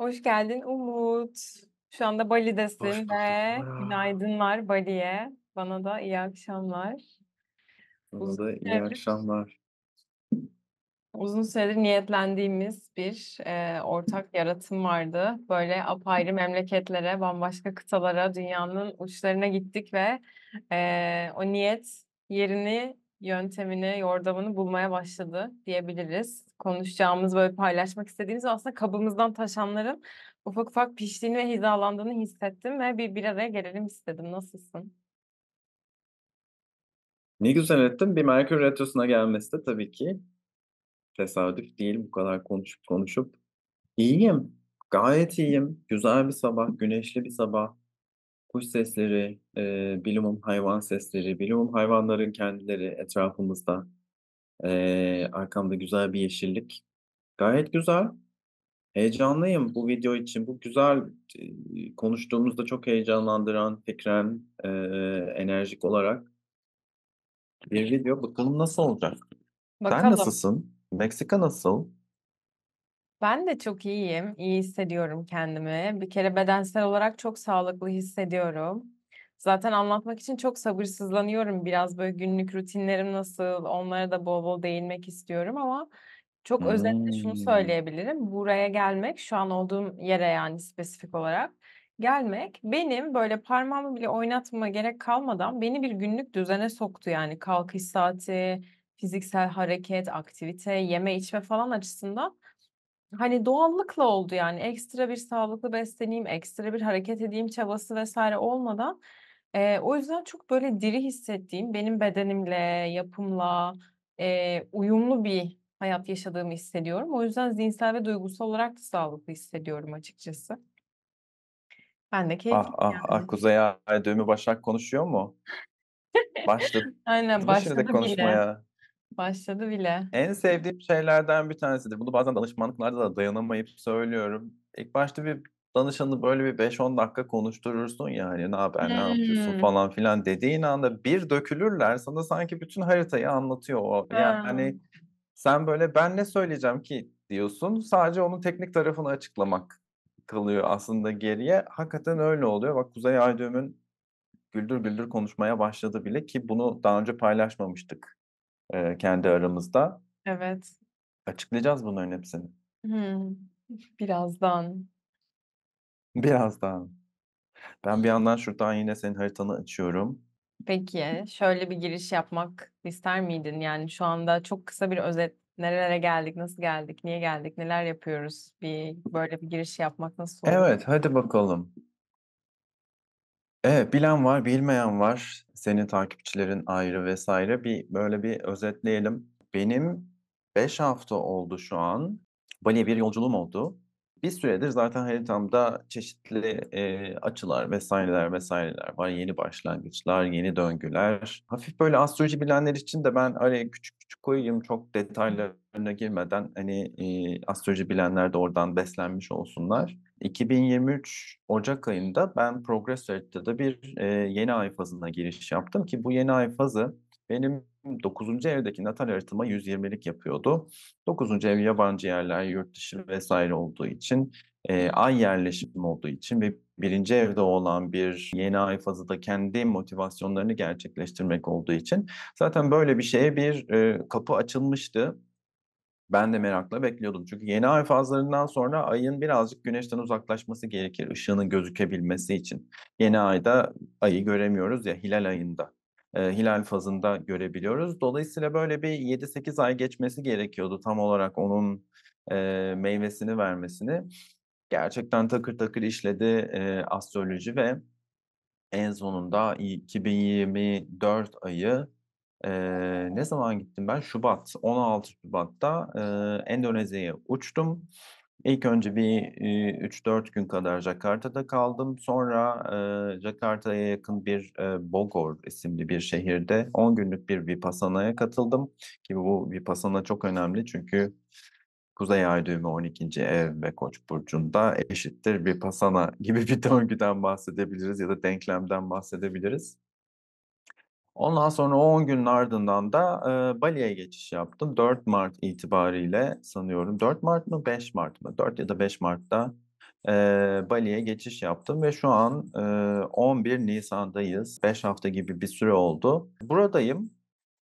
Hoş geldin Umut. Şu anda Bali'desin Hoş bulduk. ve günaydınlar Bali'ye. Bana da iyi akşamlar. Bana da iyi süredir, akşamlar. Uzun süredir niyetlendiğimiz bir e, ortak yaratım vardı. Böyle apayrı memleketlere, bambaşka kıtalara, dünyanın uçlarına gittik ve e, o niyet yerini yöntemini, yordamını bulmaya başladı diyebiliriz. Konuşacağımız, böyle paylaşmak istediğimiz aslında kabımızdan taşanların ufak ufak piştiğini ve hizalandığını hissettim ve bir bir araya gelelim istedim. Nasılsın? Ne güzel ettim. Bir Merkür Retrosu'na gelmesi de tabii ki tesadüf değil bu kadar konuşup konuşup. İyiyim. Gayet iyiyim. Güzel bir sabah, güneşli bir sabah kuş sesleri, e, bilumum hayvan sesleri, bilumum hayvanların kendileri etrafımızda. E, arkamda güzel bir yeşillik. Gayet güzel. Heyecanlıyım bu video için. Bu güzel konuştuğumuzda çok heyecanlandıran fikren, e, enerjik olarak bir video. Bakalım nasıl olacak? Bakalım. Sen nasılsın? Meksika nasıl? Ben de çok iyiyim. İyi hissediyorum kendimi. Bir kere bedensel olarak çok sağlıklı hissediyorum. Zaten anlatmak için çok sabırsızlanıyorum. Biraz böyle günlük rutinlerim nasıl, onlara da bol bol değinmek istiyorum ama çok özetle şunu hmm. söyleyebilirim. Buraya gelmek, şu an olduğum yere yani spesifik olarak gelmek benim böyle parmağımı bile oynatmama gerek kalmadan beni bir günlük düzene soktu. Yani kalkış saati, fiziksel hareket, aktivite, yeme içme falan açısından Hani doğallıkla oldu yani. Ekstra bir sağlıklı besleneyim, ekstra bir hareket edeyim çabası vesaire olmadan. Eee, o yüzden çok böyle diri hissettiğim, benim bedenimle, yapımla, eee, uyumlu bir hayat yaşadığımı hissediyorum. O yüzden zihinsel ve duygusal olarak da sağlıklı hissediyorum açıkçası. Ben de Ah, keyifliyim ah, ah yani. Kuzey Ay düğümü Başak konuşuyor mu? Başladı Aynen mı şimdi başladı bile. konuşmaya? Başladı bile. En sevdiğim şeylerden bir tanesidir. Bunu bazen danışmanlıklarda da dayanamayıp söylüyorum. İlk başta bir danışanı böyle bir 5-10 dakika konuşturursun yani ne haber ne yapıyorsun hmm. falan filan dediğin anda bir dökülürler sana sanki bütün haritayı anlatıyor o. Yani hmm. sen böyle ben ne söyleyeceğim ki diyorsun sadece onun teknik tarafını açıklamak kalıyor aslında geriye. Hakikaten öyle oluyor. Bak Kuzey Aydın'ın güldür güldür konuşmaya başladı bile ki bunu daha önce paylaşmamıştık Eee, kendi aramızda. Evet. Açıklayacağız bunların hepsini. Hımm. Birazdan. Birazdan. Ben bir yandan şuradan yine senin haritanı açıyorum. Peki, şöyle bir giriş yapmak ister miydin? Yani, şu anda çok kısa bir özet, nerelere geldik, nasıl geldik, niye geldik, neler yapıyoruz? Bir böyle bir giriş yapmak nasıl olur? Evet, hadi bakalım. Evet, bilen var, bilmeyen var. Senin takipçilerin ayrı vesaire. Bir böyle bir özetleyelim. Benim 5 hafta oldu şu an. Bali'ye bir yolculuğum oldu. Bir süredir zaten haritamda çeşitli e, açılar vesaireler vesaireler var. Yeni başlangıçlar, yeni döngüler. Hafif böyle astroloji bilenler için de ben araya küçük küçük koyayım çok detaylarına girmeden hani e, astroloji bilenler de oradan beslenmiş olsunlar. 2023 Ocak ayında ben Progress de bir e, yeni ay fazına giriş yaptım ki bu yeni ay fazı benim 9. evdeki natal haritama 120'lik yapıyordu. 9. ev yabancı yerler, yurt dışı vesaire olduğu için, e, ay yerleşim olduğu için ve birinci evde olan bir yeni ay fazı da kendi motivasyonlarını gerçekleştirmek olduğu için zaten böyle bir şeye bir e, kapı açılmıştı. Ben de merakla bekliyordum. Çünkü yeni ay fazlarından sonra ayın birazcık güneşten uzaklaşması gerekir ışığının gözükebilmesi için. Yeni ayda ayı göremiyoruz ya hilal ayında. E, hilal fazında görebiliyoruz. Dolayısıyla böyle bir 7-8 ay geçmesi gerekiyordu tam olarak onun e, meyvesini vermesini. Gerçekten takır takır işledi e, astroloji ve en sonunda 2024 ayı e, ne zaman gittim ben? Şubat, 16 Şubat'ta e, Endonezya'ya uçtum. İlk önce bir e, 3-4 gün kadar Jakarta'da kaldım. Sonra e, Jakarta'ya yakın bir e, Bogor isimli bir şehirde 10 günlük bir Vipassana'ya katıldım. Ki bu Vipassana çok önemli çünkü Kuzey Ay düğümü 12. ev ve Koç burcunda eşittir Vipassana gibi bir döngüden bahsedebiliriz ya da denklemden bahsedebiliriz. Ondan sonra o 10 günün ardından da e, Bali'ye geçiş yaptım. 4 Mart itibariyle sanıyorum. 4 Mart mı 5 Mart mı? 4 ya da 5 Mart'ta e, Bali'ye geçiş yaptım ve şu an e, 11 Nisan'dayız. 5 hafta gibi bir süre oldu. Buradayım.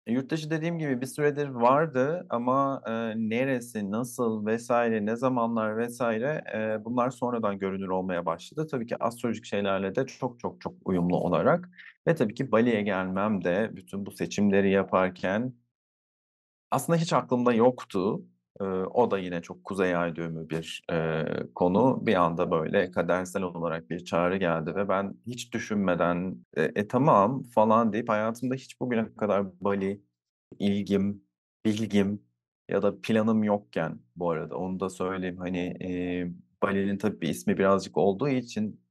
E, yurt dışı dediğim gibi bir süredir vardı ama e, neresi, nasıl vesaire, ne zamanlar vesaire e, bunlar sonradan görünür olmaya başladı. Tabii ki astrolojik şeylerle de çok çok çok uyumlu olarak ve tabii ki Bali'ye gelmem de bütün bu seçimleri yaparken aslında hiç aklımda yoktu o da yine çok kuzey ay düğümü bir e, konu. Bir anda böyle kadersel olarak bir çağrı geldi ve ben hiç düşünmeden e, e tamam falan deyip hayatımda hiç bugüne kadar Bali, ilgim, bilgim ya da planım yokken bu arada onu da söyleyeyim hani e, Bali'nin tabii ismi birazcık olduğu için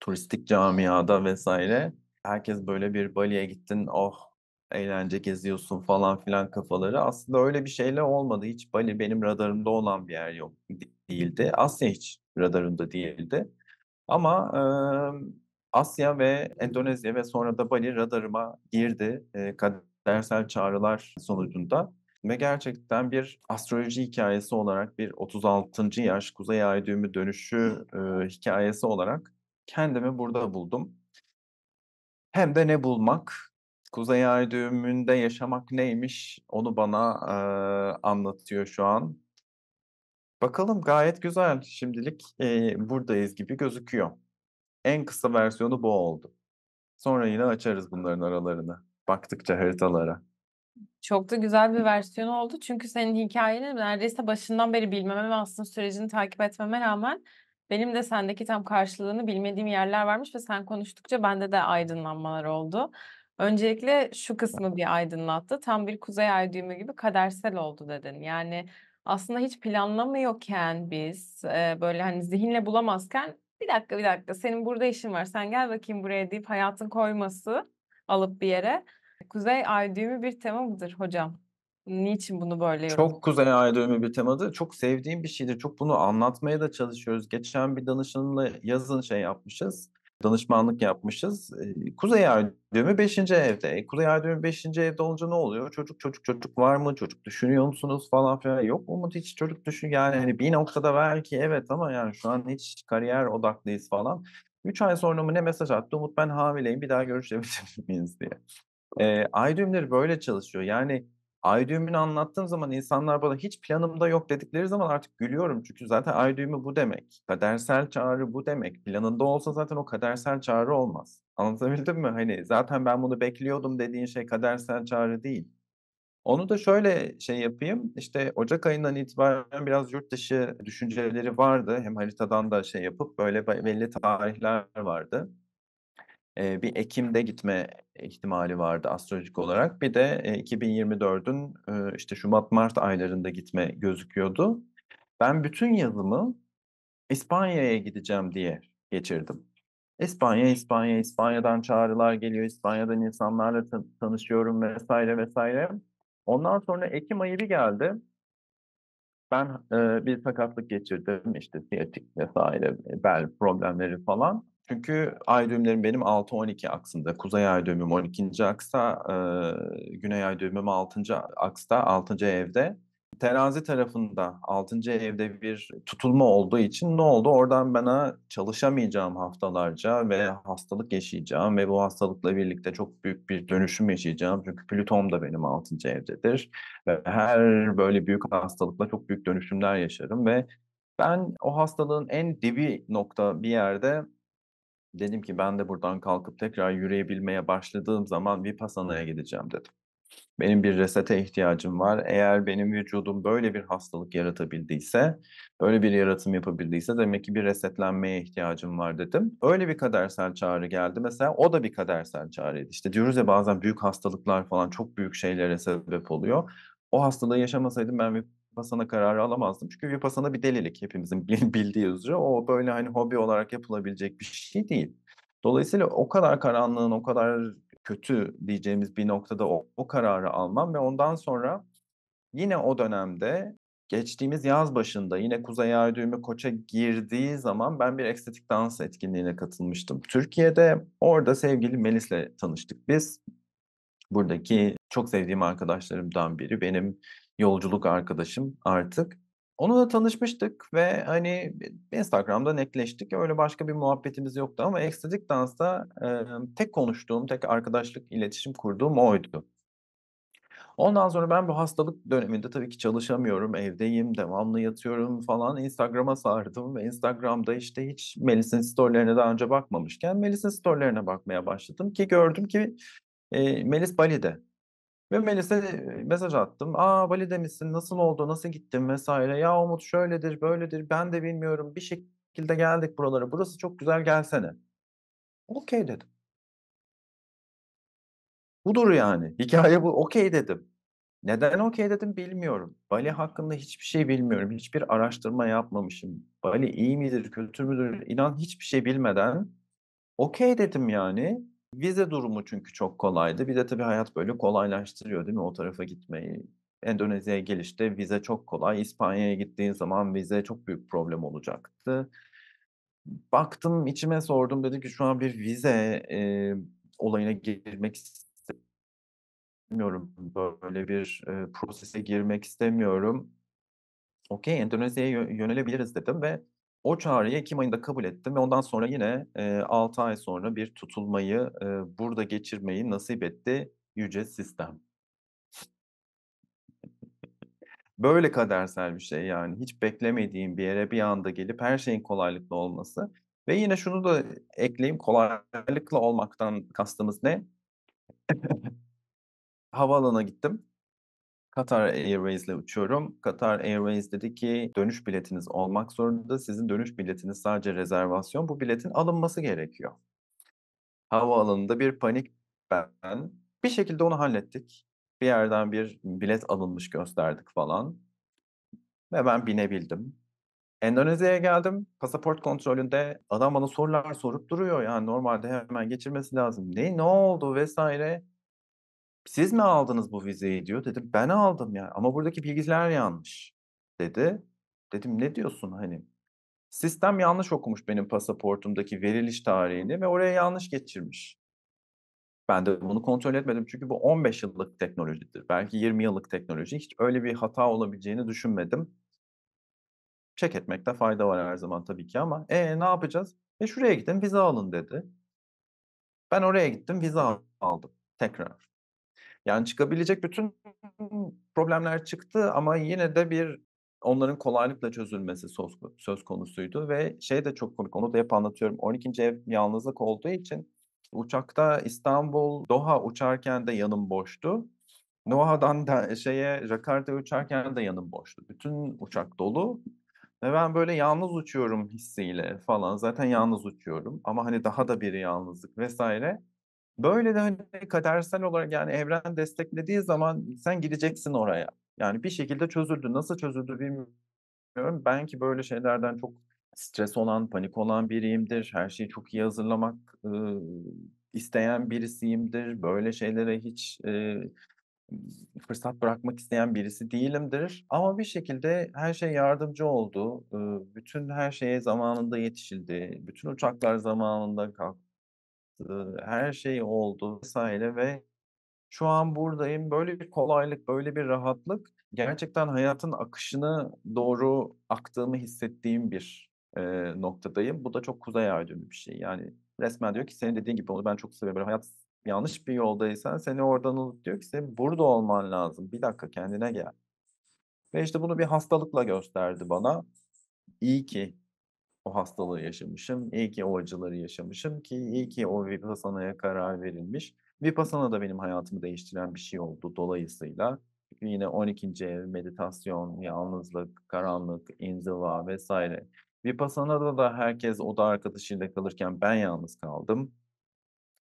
turistik camiada vesaire herkes böyle bir Bali'ye gittin oh eğlence geziyorsun falan filan kafaları. Aslında öyle bir şeyle olmadı. Hiç Bali benim radarımda olan bir yer yok değildi. Asya hiç radarımda değildi. Ama e, Asya ve Endonezya ve sonra da Bali radarıma girdi e, kadersel çağrılar sonucunda. Ve gerçekten bir astroloji hikayesi olarak bir 36. yaş kuzey ay düğümü dönüşü e, hikayesi olarak kendimi burada buldum. Hem de ne bulmak Kuzey Ay düğümünde yaşamak neymiş onu bana e, anlatıyor şu an. Bakalım gayet güzel. Şimdilik e, buradayız gibi gözüküyor. En kısa versiyonu bu oldu. Sonra yine açarız bunların aralarını. Baktıkça haritalara. Çok da güzel bir versiyon oldu. Çünkü senin hikayeni neredeyse başından beri bilmeme ve aslında sürecini takip etmeme rağmen benim de sendeki tam karşılığını bilmediğim yerler varmış ve sen konuştukça bende de aydınlanmalar oldu. Öncelikle şu kısmı bir aydınlattı. Tam bir kuzey ay düğümü gibi kadersel oldu dedin. Yani aslında hiç planlamıyorken biz e, böyle hani zihinle bulamazken bir dakika bir dakika senin burada işin var sen gel bakayım buraya deyip hayatın koyması alıp bir yere. Kuzey ay düğümü bir tema mıdır hocam? Niçin bunu böyle yorumluyorsun? Çok kuzey ay düğümü bir temadır. Çok sevdiğim bir şeydir. Çok bunu anlatmaya da çalışıyoruz. Geçen bir danışanımla yazın şey yapmışız danışmanlık yapmışız. Kuzey ay düğümü 5. evde. E, Kuzey ay düğümü 5. evde olunca ne oluyor? Çocuk çocuk çocuk var mı? Çocuk düşünüyor musunuz falan filan. Yok Umut hiç çocuk düşün yani hani bir noktada belki evet ama yani şu an hiç kariyer odaklıyız falan. 3 ay sonra mı ne mesaj attı? Umut ben hamileyim bir daha görüşebilir miyiz diye. E, ay düğümleri böyle çalışıyor. Yani ay düğümünü anlattığım zaman insanlar bana hiç planımda yok dedikleri zaman artık gülüyorum. Çünkü zaten ay düğümü bu demek. Kadersel çağrı bu demek. Planında olsa zaten o kadersel çağrı olmaz. Anlatabildim mi? Hani zaten ben bunu bekliyordum dediğin şey kadersel çağrı değil. Onu da şöyle şey yapayım. İşte Ocak ayından itibaren biraz yurt dışı düşünceleri vardı. Hem haritadan da şey yapıp böyle belli tarihler vardı. Ee, bir Ekim'de gitme ihtimali vardı astrolojik olarak. Bir de 2024'ün işte Şubat-Mart aylarında gitme gözüküyordu. Ben bütün yazımı İspanya'ya gideceğim diye geçirdim. İspanya, İspanya, İspanya'dan çağrılar geliyor, İspanya'dan insanlarla tanışıyorum vesaire vesaire. Ondan sonra Ekim ayı bir geldi. Ben e, bir sakatlık geçirdim işte siyatik vesaire, bel problemleri falan. Çünkü ay düğümlerim benim 6-12 aksında. Kuzey ay düğümüm 12. aksta, e, güney ay düğümüm 6. aksta, 6. evde. Terazi tarafında 6. evde bir tutulma olduğu için ne oldu? Oradan bana çalışamayacağım haftalarca ve hastalık yaşayacağım ve bu hastalıkla birlikte çok büyük bir dönüşüm yaşayacağım. Çünkü Plüton da benim 6. evdedir ve her böyle büyük hastalıkla çok büyük dönüşümler yaşarım ve ben o hastalığın en dibi nokta bir yerde Dedim ki ben de buradan kalkıp tekrar yürüyebilmeye başladığım zaman Vipassana'ya gideceğim dedim. Benim bir resete ihtiyacım var. Eğer benim vücudum böyle bir hastalık yaratabildiyse, böyle bir yaratım yapabildiyse demek ki bir resetlenmeye ihtiyacım var dedim. Öyle bir kadersel çağrı geldi. Mesela o da bir kadersel çağrıydı. İşte diyoruz ya bazen büyük hastalıklar falan çok büyük şeylere sebep oluyor. O hastalığı yaşamasaydım ben Vipassana kararı alamazdım. Çünkü Vipassana bir delilik hepimizin bildiği üzere. O böyle hani hobi olarak yapılabilecek bir şey değil. Dolayısıyla o kadar karanlığın, o kadar kötü diyeceğimiz bir noktada o, o kararı almam ve ondan sonra yine o dönemde geçtiğimiz yaz başında yine Kuzey Ay Düğümü Koç'a girdiği zaman ben bir ekstetik dans etkinliğine katılmıştım. Türkiye'de orada sevgili Melis'le tanıştık biz. Buradaki çok sevdiğim arkadaşlarımdan biri benim yolculuk arkadaşım artık. Onunla tanışmıştık ve hani Instagram'da ekleştik. Öyle başka bir muhabbetimiz yoktu ama Ecstatic dansta e, tek konuştuğum, tek arkadaşlık iletişim kurduğum oydu. Ondan sonra ben bu hastalık döneminde tabii ki çalışamıyorum, evdeyim, devamlı yatıyorum falan. Instagram'a sardım ve Instagram'da işte hiç Melis'in storylerine daha önce bakmamışken Melis'in storylerine bakmaya başladım ki gördüm ki e, Melis Bali'de ve Melis'e mesaj attım. Aa Bali'de misin? Nasıl oldu? Nasıl gittin? Vesaire. Ya Umut şöyledir, böyledir. Ben de bilmiyorum. Bir şekilde geldik buralara. Burası çok güzel gelsene. Okey dedim. Budur yani. Hikaye bu. Okey dedim. Neden okey dedim bilmiyorum. Bali hakkında hiçbir şey bilmiyorum. Hiçbir araştırma yapmamışım. Bali iyi midir, kötü müdür? İnan hiçbir şey bilmeden okey dedim yani. Vize durumu çünkü çok kolaydı. Bir de tabii hayat böyle kolaylaştırıyor değil mi o tarafa gitmeyi? Endonezya'ya gelişte vize çok kolay. İspanya'ya gittiğin zaman vize çok büyük problem olacaktı. Baktım içime sordum dedi ki şu an bir vize e, olayına girmek istemiyorum. Böyle bir e, prosese girmek istemiyorum. Okey Endonezya'ya yönelebiliriz dedim ve o çağrıyı Ekim ayında kabul ettim ve ondan sonra yine e, 6 ay sonra bir tutulmayı e, burada geçirmeyi nasip etti yüce sistem. Böyle kadersel bir şey yani hiç beklemediğim bir yere bir anda gelip her şeyin kolaylıkla olması ve yine şunu da ekleyeyim kolaylıkla olmaktan kastımız ne? Havaalanına gittim. Katar Airways ile uçuyorum. Katar Airways dedi ki dönüş biletiniz olmak zorunda. Sizin dönüş biletiniz sadece rezervasyon. Bu biletin alınması gerekiyor. Havaalanında bir panik ben. Bir şekilde onu hallettik. Bir yerden bir bilet alınmış gösterdik falan. Ve ben binebildim. Endonezya'ya geldim. Pasaport kontrolünde adam bana sorular sorup duruyor. Yani normalde hemen geçirmesi lazım. Ne, ne oldu vesaire siz mi aldınız bu vizeyi diyor. Dedim ben aldım yani ama buradaki bilgiler yanlış dedi. Dedim ne diyorsun hani sistem yanlış okumuş benim pasaportumdaki veriliş tarihini ve oraya yanlış geçirmiş. Ben de bunu kontrol etmedim çünkü bu 15 yıllık teknolojidir. Belki 20 yıllık teknoloji. Hiç öyle bir hata olabileceğini düşünmedim. Çek etmekte fayda var her zaman tabii ki ama e ne yapacağız? E şuraya gidin vize alın dedi. Ben oraya gittim vize aldım tekrar. Yani çıkabilecek bütün problemler çıktı ama yine de bir onların kolaylıkla çözülmesi söz, söz konusuydu ve şey de çok komik onu da hep anlatıyorum. 12. ev yalnızlık olduğu için uçakta İstanbul Doha uçarken de yanım boştu. Doha'dan da şeye Jakarta uçarken de yanım boştu. Bütün uçak dolu. Ve ben böyle yalnız uçuyorum hissiyle falan. Zaten yalnız uçuyorum ama hani daha da biri yalnızlık vesaire. Böyle de hani kadersel olarak yani evren desteklediği zaman sen gideceksin oraya. Yani bir şekilde çözüldü. Nasıl çözüldü bilmiyorum. Ben ki böyle şeylerden çok stres olan, panik olan biriyimdir. Her şeyi çok iyi hazırlamak e, isteyen birisiyimdir. Böyle şeylere hiç e, fırsat bırakmak isteyen birisi değilimdir. Ama bir şekilde her şey yardımcı oldu. Bütün her şeye zamanında yetişildi. Bütün uçaklar zamanında kalktı yaptı, her şey oldu vesaire ve şu an buradayım. Böyle bir kolaylık, böyle bir rahatlık gerçekten hayatın akışını doğru aktığımı hissettiğim bir e, noktadayım. Bu da çok kuzey ay bir şey. Yani resmen diyor ki senin dediğin gibi onu ben çok seviyorum. Böyle hayat yanlış bir yoldaysan seni oradan alıp diyor ki senin burada olman lazım. Bir dakika kendine gel. Ve işte bunu bir hastalıkla gösterdi bana. İyi ki o hastalığı yaşamışım, iyi ki o acıları yaşamışım ki iyi ki o Vipassana'ya karar verilmiş. Vipassana da benim hayatımı değiştiren bir şey oldu dolayısıyla. Yine 12. ev, meditasyon, yalnızlık, karanlık, inziva vesaire. Vipassana'da da herkes oda arkadaşıyla kalırken ben yalnız kaldım.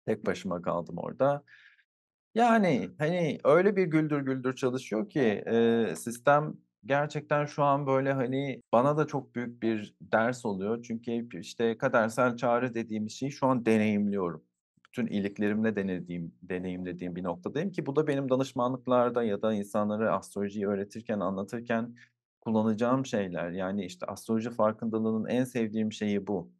Tek başıma kaldım orada. Yani hani öyle bir güldür güldür çalışıyor ki e, sistem gerçekten şu an böyle hani bana da çok büyük bir ders oluyor. Çünkü işte kadersel çağrı dediğim şeyi şu an deneyimliyorum. Bütün iliklerimle denediğim, deneyimlediğim bir noktadayım ki bu da benim danışmanlıklarda ya da insanlara astrolojiyi öğretirken, anlatırken kullanacağım şeyler. Yani işte astroloji farkındalığının en sevdiğim şeyi bu.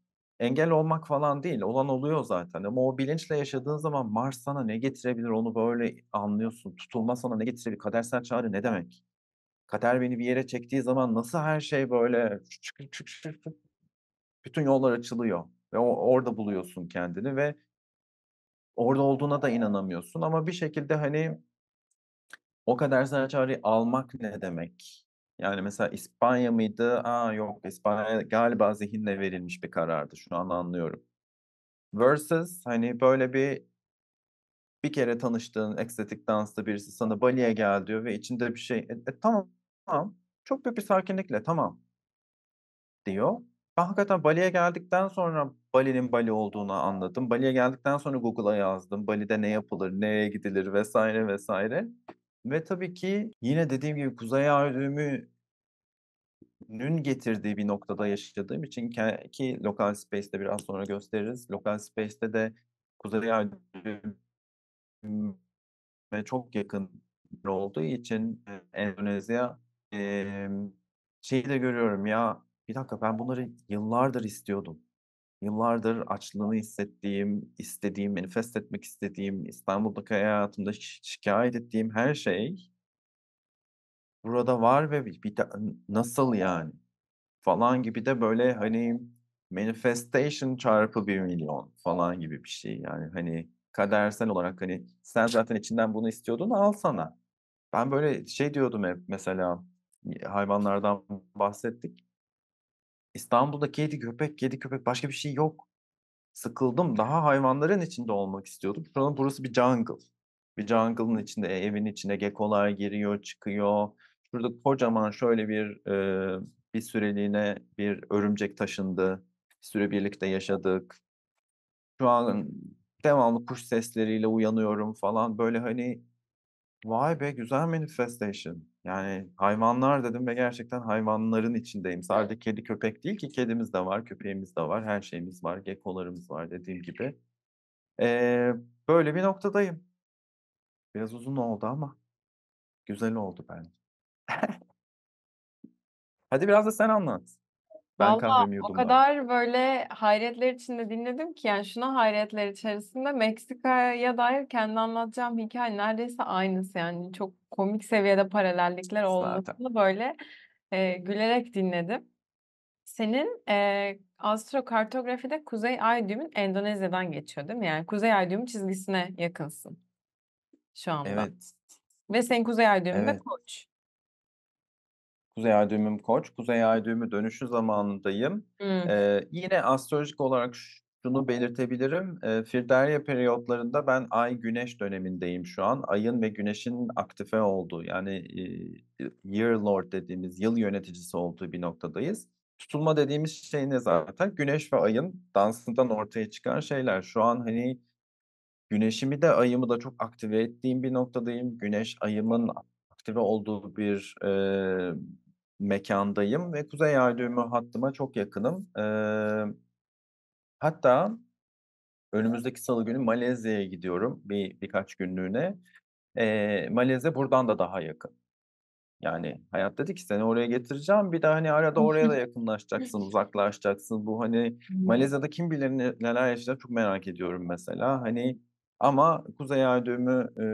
Engel olmak falan değil, olan oluyor zaten. Ama o bilinçle yaşadığın zaman Mars sana ne getirebilir onu böyle anlıyorsun. Tutulma sana ne getirebilir, kadersel çağrı ne demek? Kader beni bir yere çektiği zaman nasıl her şey böyle çık çık çık bütün yollar açılıyor ve o, orada buluyorsun kendini ve orada olduğuna da inanamıyorsun ama bir şekilde hani o kadersel çağrıyı almak ne demek? Yani mesela İspanya mıydı? Aa yok İspanya galiba zihinle verilmiş bir karardı. Şu an anlıyorum. Versus hani böyle bir bir kere tanıştığın ekstetik danslı birisi sana Bali'ye gel diyor ve içinde bir şey. E, e, tamam, tamam. Çok büyük bir sakinlikle tamam diyor. Ben hakikaten Bali'ye geldikten sonra Bali'nin Bali olduğunu anladım. Bali'ye geldikten sonra Google'a yazdım. Bali'de ne yapılır, nereye gidilir vesaire vesaire. Ve tabii ki yine dediğim gibi Kuzey Ay nün getirdiği bir noktada yaşadığım için ki lokal space'te biraz sonra gösteririz. Lokal space'te de Kuzey Ay ve çok yakın bir olduğu için Endonezya e, şeyi de görüyorum ya bir dakika ben bunları yıllardır istiyordum. Yıllardır açlığını hissettiğim, istediğim, manifest etmek istediğim, İstanbul'daki hayatımda şi- şikayet ettiğim her şey burada var ve bir, bir de, nasıl yani falan gibi de böyle hani manifestation çarpı bir milyon falan gibi bir şey yani hani kadersel olarak hani sen zaten içinden bunu istiyordun al sana. Ben böyle şey diyordum hep mesela hayvanlardan bahsettik. İstanbul'da kedi köpek, kedi köpek başka bir şey yok. Sıkıldım. Daha hayvanların içinde olmak istiyordum. Şu an burası bir jungle. Bir jungle'ın içinde, e, evin içine gekolar giriyor, çıkıyor. Şurada kocaman şöyle bir e, bir süreliğine bir örümcek taşındı. Bir süre birlikte yaşadık. Şu an devamlı kuş sesleriyle uyanıyorum falan. Böyle hani vay be güzel manifestation. Yani hayvanlar dedim ve gerçekten hayvanların içindeyim. Sadece kedi köpek değil ki kedimiz de var, köpeğimiz de var, her şeyimiz var, gekolarımız var dediğim gibi. Ee, böyle bir noktadayım. Biraz uzun oldu ama güzel oldu bence. Hadi biraz da sen anlat. Ben Valla kahvemi o yudumlardım. kadar böyle hayretler içinde dinledim ki yani şuna hayretler içerisinde Meksika'ya dair kendi anlatacağım hikaye neredeyse aynısı yani çok komik seviyede paralellikler Zaten. olmasını böyle e, gülerek dinledim. Senin e, astrokartografide Kuzey Ay düğümün Endonezya'dan geçiyor değil mi? Yani Kuzey Ay düğümü çizgisine yakınsın şu anda. Evet, Ve senin Kuzey Ay düğümün de Koç. Kuzey Ay düğümüm koç. Kuzey Ay düğümü dönüşü zamanındayım. Hmm. Ee, yine astrolojik olarak şunu belirtebilirim. E, Firderya periyotlarında ben ay güneş dönemindeyim şu an. Ayın ve güneşin aktife olduğu yani e, year lord dediğimiz yıl yöneticisi olduğu bir noktadayız. Tutulma dediğimiz şey ne zaten? Güneş ve ayın dansından ortaya çıkan şeyler. Şu an hani güneşimi de ayımı da çok aktive ettiğim bir noktadayım. Güneş ayımın aktive olduğu bir e, mekandayım ve Kuzey Ay düğümü hattıma çok yakınım. E, hatta önümüzdeki salı günü Malezya'ya gidiyorum bir birkaç günlüğüne. E, Malezya buradan da daha yakın. Yani hayat dedi ki seni oraya getireceğim bir de hani arada oraya da yakınlaşacaksın, uzaklaşacaksın. Bu hani Malezya'da kim bilir neler yaşayacak çok merak ediyorum mesela. Hani ama Kuzey Ay düğümü e,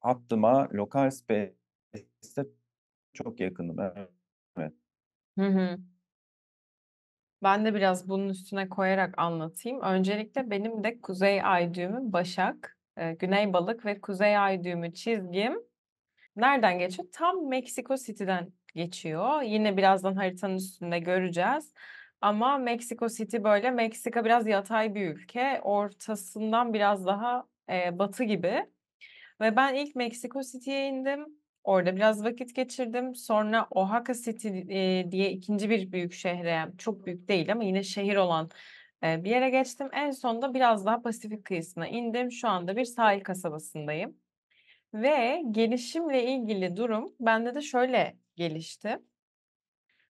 hattıma lokal space'te çok yakınım. Evet. Hı hı. Ben de biraz bunun üstüne koyarak anlatayım. Öncelikle benim de kuzey ay düğümü Başak, güney balık ve kuzey ay düğümü çizgim nereden geçiyor? Tam Meksiko City'den geçiyor. Yine birazdan haritanın üstünde göreceğiz. Ama Meksiko City böyle Meksika biraz yatay bir ülke. Ortasından biraz daha e, batı gibi. Ve ben ilk Meksiko City'ye indim. Orada biraz vakit geçirdim. Sonra Oaxaca City diye ikinci bir büyük şehre, çok büyük değil ama yine şehir olan bir yere geçtim. En sonunda biraz daha Pasifik kıyısına indim. Şu anda bir sahil kasabasındayım. Ve gelişimle ilgili durum bende de şöyle gelişti.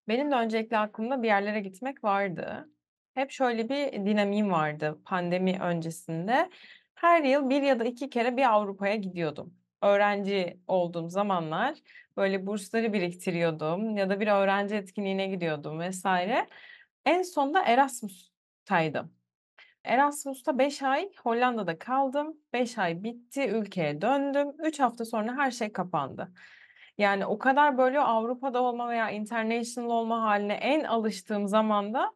Benim de öncelikle aklımda bir yerlere gitmek vardı. Hep şöyle bir dinamiğim vardı pandemi öncesinde. Her yıl bir ya da iki kere bir Avrupa'ya gidiyordum öğrenci olduğum zamanlar böyle bursları biriktiriyordum ya da bir öğrenci etkinliğine gidiyordum vesaire. En sonda Erasmus'taydım. Erasmus'ta 5 ay Hollanda'da kaldım. 5 ay bitti, ülkeye döndüm. 3 hafta sonra her şey kapandı. Yani o kadar böyle Avrupa'da olma veya international olma haline en alıştığım zamanda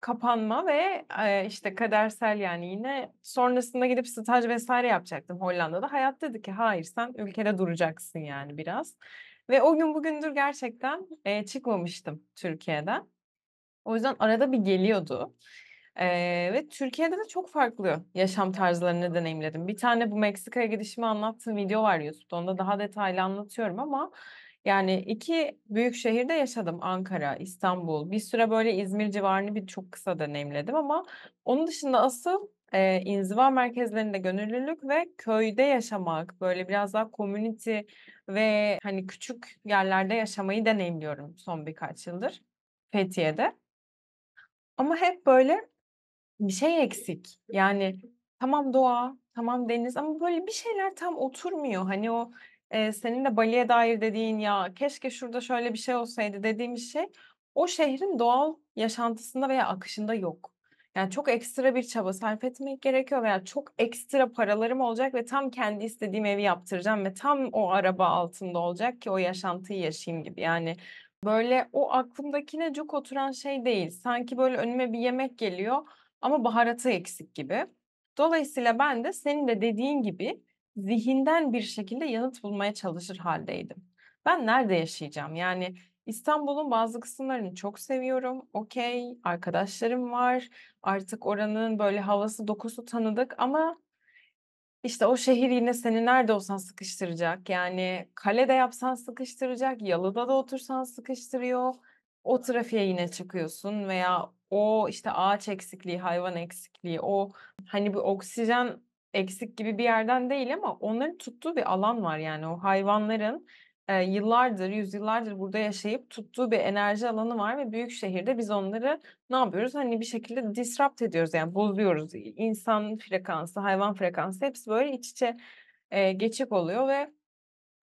kapanma ve işte kadersel yani yine sonrasında gidip staj vesaire yapacaktım Hollanda'da. Hayat dedi ki hayır sen ülkede duracaksın yani biraz. Ve o gün bugündür gerçekten çıkmamıştım Türkiye'den. O yüzden arada bir geliyordu. ve Türkiye'de de çok farklı yaşam tarzlarını deneyimledim. Bir tane bu Meksika'ya gidişimi anlattığım video var YouTube'da. Onda daha detaylı anlatıyorum ama yani iki büyük şehirde yaşadım. Ankara, İstanbul. Bir süre böyle İzmir civarını bir çok kısa deneyimledim ama onun dışında asıl e, inziva merkezlerinde gönüllülük ve köyde yaşamak böyle biraz daha community ve hani küçük yerlerde yaşamayı deneyimliyorum son birkaç yıldır Fethiye'de. Ama hep böyle bir şey eksik. Yani tamam doğa, tamam deniz ama böyle bir şeyler tam oturmuyor. Hani o e, senin de Bali'ye dair dediğin ya keşke şurada şöyle bir şey olsaydı dediğim şey o şehrin doğal yaşantısında veya akışında yok. Yani çok ekstra bir çaba sarf etmek gerekiyor veya çok ekstra paralarım olacak ve tam kendi istediğim evi yaptıracağım ve tam o araba altında olacak ki o yaşantıyı yaşayayım gibi. Yani böyle o aklımdakine cuk oturan şey değil. Sanki böyle önüme bir yemek geliyor ama baharatı eksik gibi. Dolayısıyla ben de senin de dediğin gibi zihinden bir şekilde yanıt bulmaya çalışır haldeydim. Ben nerede yaşayacağım? Yani İstanbul'un bazı kısımlarını çok seviyorum. Okey, arkadaşlarım var. Artık oranın böyle havası, dokusu tanıdık ama işte o şehir yine seni nerede olsan sıkıştıracak. Yani kalede yapsan sıkıştıracak, yalıda da otursan sıkıştırıyor. O trafiğe yine çıkıyorsun veya o işte ağaç eksikliği, hayvan eksikliği, o hani bir oksijen eksik gibi bir yerden değil ama onların tuttuğu bir alan var yani o hayvanların e, yıllardır, yüzyıllardır burada yaşayıp tuttuğu bir enerji alanı var ve büyük şehirde biz onları ne yapıyoruz? Hani bir şekilde disrupt ediyoruz yani bozuyoruz. insan frekansı, hayvan frekansı hepsi böyle iç içe e, geçik oluyor ve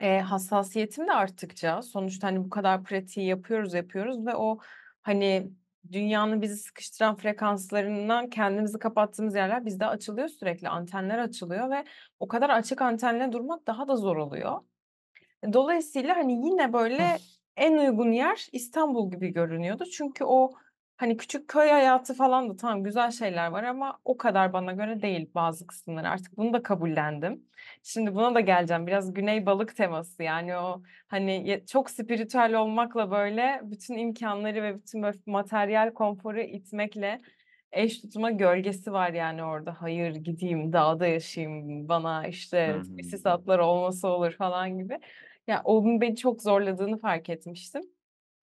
e, hassasiyetim de arttıkça sonuçta hani bu kadar pratiği yapıyoruz yapıyoruz ve o hani dünyanın bizi sıkıştıran frekanslarından kendimizi kapattığımız yerler bizde açılıyor sürekli. Antenler açılıyor ve o kadar açık antenle durmak daha da zor oluyor. Dolayısıyla hani yine böyle en uygun yer İstanbul gibi görünüyordu. Çünkü o Hani küçük köy hayatı falan da tamam güzel şeyler var ama o kadar bana göre değil bazı kısımları. Artık bunu da kabullendim. Şimdi buna da geleceğim. Biraz güney balık teması yani o hani çok spiritüel olmakla böyle bütün imkanları ve bütün materyal konforu itmekle eş tutma gölgesi var yani orada. Hayır gideyim dağda yaşayayım bana işte tesisatlar olması olur falan gibi. Ya yani onun beni çok zorladığını fark etmiştim.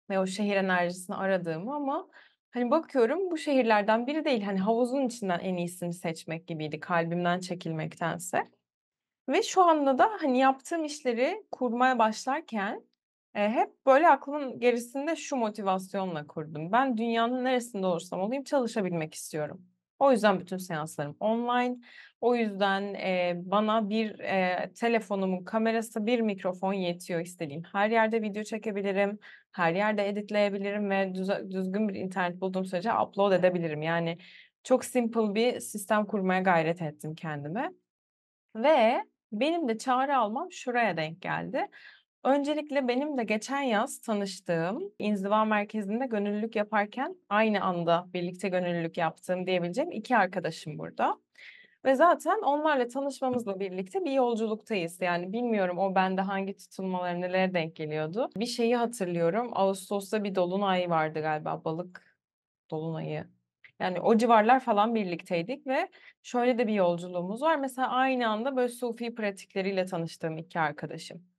Ve o şehir enerjisini aradığımı ama Hani bakıyorum bu şehirlerden biri değil. Hani havuzun içinden en iyisini seçmek gibiydi kalbimden çekilmektense. Ve şu anda da hani yaptığım işleri kurmaya başlarken e, hep böyle aklımın gerisinde şu motivasyonla kurdum. Ben dünyanın neresinde olursam olayım çalışabilmek istiyorum. O yüzden bütün seanslarım online. O yüzden e, bana bir e, telefonumun kamerası, bir mikrofon yetiyor istediğim. Her yerde video çekebilirim, her yerde editleyebilirim ve düz, düzgün bir internet bulduğum sürece upload edebilirim. Yani çok simple bir sistem kurmaya gayret ettim kendime. Ve benim de çağrı almam şuraya denk geldi. Öncelikle benim de geçen yaz tanıştığım inziva merkezinde gönüllülük yaparken aynı anda birlikte gönüllülük yaptığım diyebileceğim iki arkadaşım burada. Ve zaten onlarla tanışmamızla birlikte bir yolculuktayız. Yani bilmiyorum o bende hangi tutulmalar nelere denk geliyordu. Bir şeyi hatırlıyorum. Ağustos'ta bir dolunay vardı galiba balık dolunayı. Yani o civarlar falan birlikteydik ve şöyle de bir yolculuğumuz var. Mesela aynı anda böyle sufi pratikleriyle tanıştığım iki arkadaşım.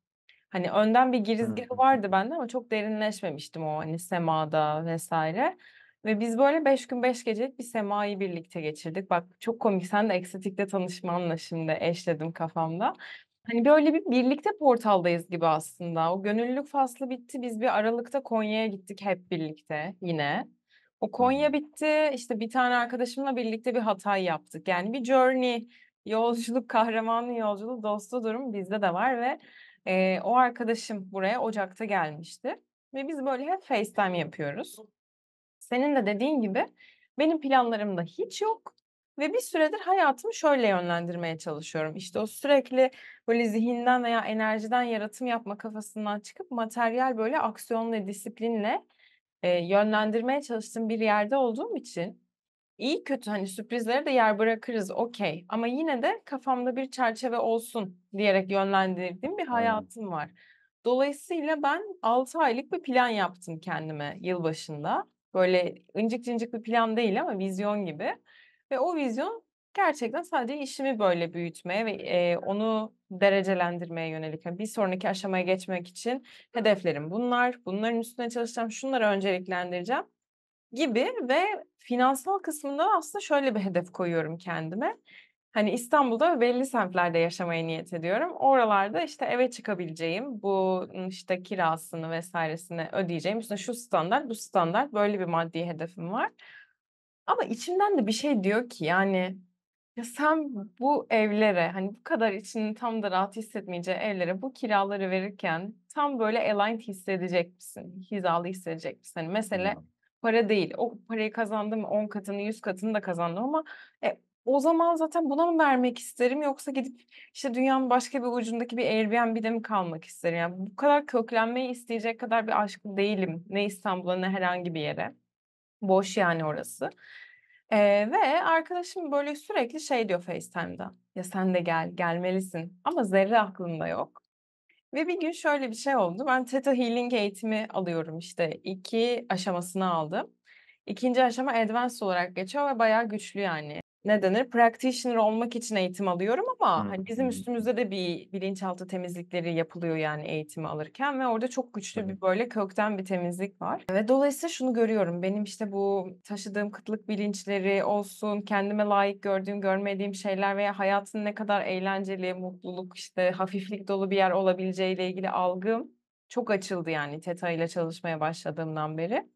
Hani önden bir girizgahı vardı bende ama çok derinleşmemiştim o hani semada vesaire. Ve biz böyle beş gün beş gecelik bir semayı birlikte geçirdik. Bak çok komik sen de ekstatikle tanışmanla şimdi eşledim kafamda. Hani böyle bir birlikte portaldayız gibi aslında. O gönüllülük faslı bitti. Biz bir Aralık'ta Konya'ya gittik hep birlikte yine. O Konya bitti. İşte bir tane arkadaşımla birlikte bir hatay yaptık. Yani bir journey, yolculuk, kahramanlı yolculuk dostu durum bizde de var ve e, o arkadaşım buraya Ocak'ta gelmişti. Ve biz böyle hep FaceTime yapıyoruz. Senin de dediğin gibi benim planlarım da hiç yok. Ve bir süredir hayatımı şöyle yönlendirmeye çalışıyorum. İşte o sürekli böyle zihinden veya enerjiden yaratım yapma kafasından çıkıp materyal böyle aksiyonla disiplinle e, yönlendirmeye çalıştığım bir yerde olduğum için İyi kötü hani sürprizlere de yer bırakırız okey ama yine de kafamda bir çerçeve olsun diyerek yönlendirdiğim bir hayatım var. Dolayısıyla ben 6 aylık bir plan yaptım kendime yılbaşında. Böyle incik cincik bir plan değil ama vizyon gibi. Ve o vizyon gerçekten sadece işimi böyle büyütmeye ve e, onu derecelendirmeye yönelik. Yani bir sonraki aşamaya geçmek için hedeflerim bunlar. Bunların üstüne çalışacağım. Şunları önceliklendireceğim gibi ve finansal kısmından aslında şöyle bir hedef koyuyorum kendime. Hani İstanbul'da belli semtlerde yaşamaya niyet ediyorum. Oralarda işte eve çıkabileceğim, bu işte kirasını vesairesini ödeyeceğim. İşte şu standart, bu standart böyle bir maddi hedefim var. Ama içimden de bir şey diyor ki yani ya sen bu evlere hani bu kadar içini tam da rahat hissetmeyeceği evlere bu kiraları verirken tam böyle aligned hissedecek misin? Hizalı hissedecek misin? Hani mesele hmm para değil. O parayı kazandım 10 katını 100 katını da kazandım ama e, o zaman zaten buna mı vermek isterim yoksa gidip işte dünyanın başka bir ucundaki bir Airbnb'de mi kalmak isterim? Yani bu kadar köklenmeyi isteyecek kadar bir aşkı değilim. Ne İstanbul'a ne herhangi bir yere. Boş yani orası. Ee, ve arkadaşım böyle sürekli şey diyor FaceTime'da. Ya sen de gel, gelmelisin. Ama zerre aklımda yok. Ve bir gün şöyle bir şey oldu. Ben Theta Healing eğitimi alıyorum işte. iki aşamasını aldım. İkinci aşama advanced olarak geçiyor ve bayağı güçlü yani ne denir practitioner olmak için eğitim alıyorum ama hmm. hani bizim üstümüzde de bir bilinçaltı temizlikleri yapılıyor yani eğitimi alırken ve orada çok güçlü hmm. bir böyle kökten bir temizlik var. Ve dolayısıyla şunu görüyorum. Benim işte bu taşıdığım kıtlık bilinçleri olsun, kendime layık gördüğüm, görmediğim şeyler veya hayatın ne kadar eğlenceli, mutluluk, işte hafiflik dolu bir yer olabileceğiyle ilgili algım çok açıldı yani Teta ile çalışmaya başladığımdan beri.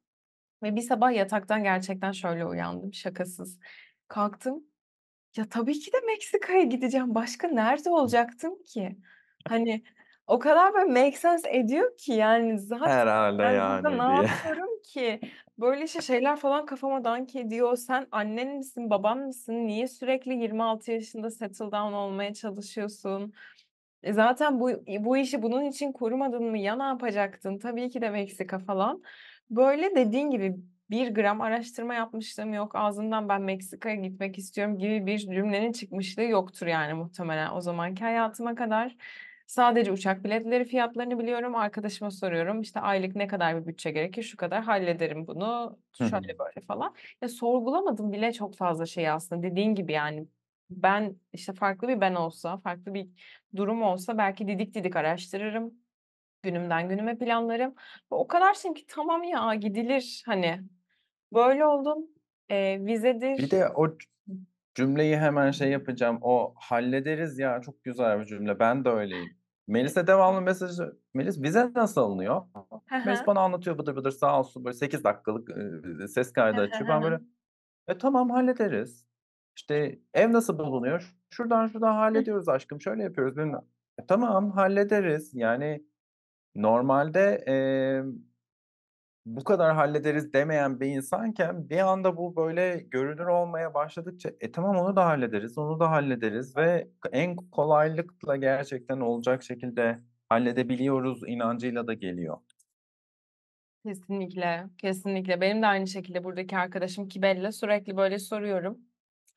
Ve bir sabah yataktan gerçekten şöyle uyandım şakasız. Kalktım. Ya tabii ki de Meksika'ya gideceğim. Başka nerede olacaktım ki? Hani o kadar böyle make sense ediyor ki yani zaten Herhalde ben yani burada ne yapıyorum ki? Böyle işte şeyler falan kafama dank ediyor. Sen annen misin, baban mısın? Niye sürekli 26 yaşında settle down olmaya çalışıyorsun? E zaten bu, bu işi bunun için kurmadın mı? Ya ne yapacaktın? Tabii ki de Meksika falan. Böyle dediğin gibi bir gram araştırma yapmışlığım yok. Ağzımdan ben Meksika'ya gitmek istiyorum gibi bir cümlenin çıkmışlığı yoktur yani muhtemelen o zamanki hayatıma kadar. Sadece uçak biletleri fiyatlarını biliyorum. Arkadaşıma soruyorum işte aylık ne kadar bir bütçe gerekir şu kadar hallederim bunu şöyle böyle falan. Ya sorgulamadım bile çok fazla şey aslında dediğin gibi yani ben işte farklı bir ben olsa farklı bir durum olsa belki didik didik araştırırım günümden günüme planlarım. O kadar şeyim ki tamam ya gidilir hani Böyle oldum. E, vizedir. Bir de o cümleyi hemen şey yapacağım. O hallederiz ya çok güzel bir cümle. Ben de öyleyim. Melis'e devamlı mesaj. Melis vize nasıl alınıyor? Melis bana anlatıyor bıdır bıdır sağ olsun böyle 8 dakikalık e, ses kaydı açıyor. ben böyle e tamam hallederiz. İşte ev nasıl bulunuyor? Şuradan şuradan hallediyoruz aşkım. Şöyle yapıyoruz. Bilmem. E, tamam hallederiz. Yani normalde e, bu kadar hallederiz demeyen bir insanken bir anda bu böyle görünür olmaya başladıkça e tamam onu da hallederiz, onu da hallederiz ve en kolaylıkla gerçekten olacak şekilde halledebiliyoruz inancıyla da geliyor. Kesinlikle, kesinlikle. Benim de aynı şekilde buradaki arkadaşım Kibella sürekli böyle soruyorum.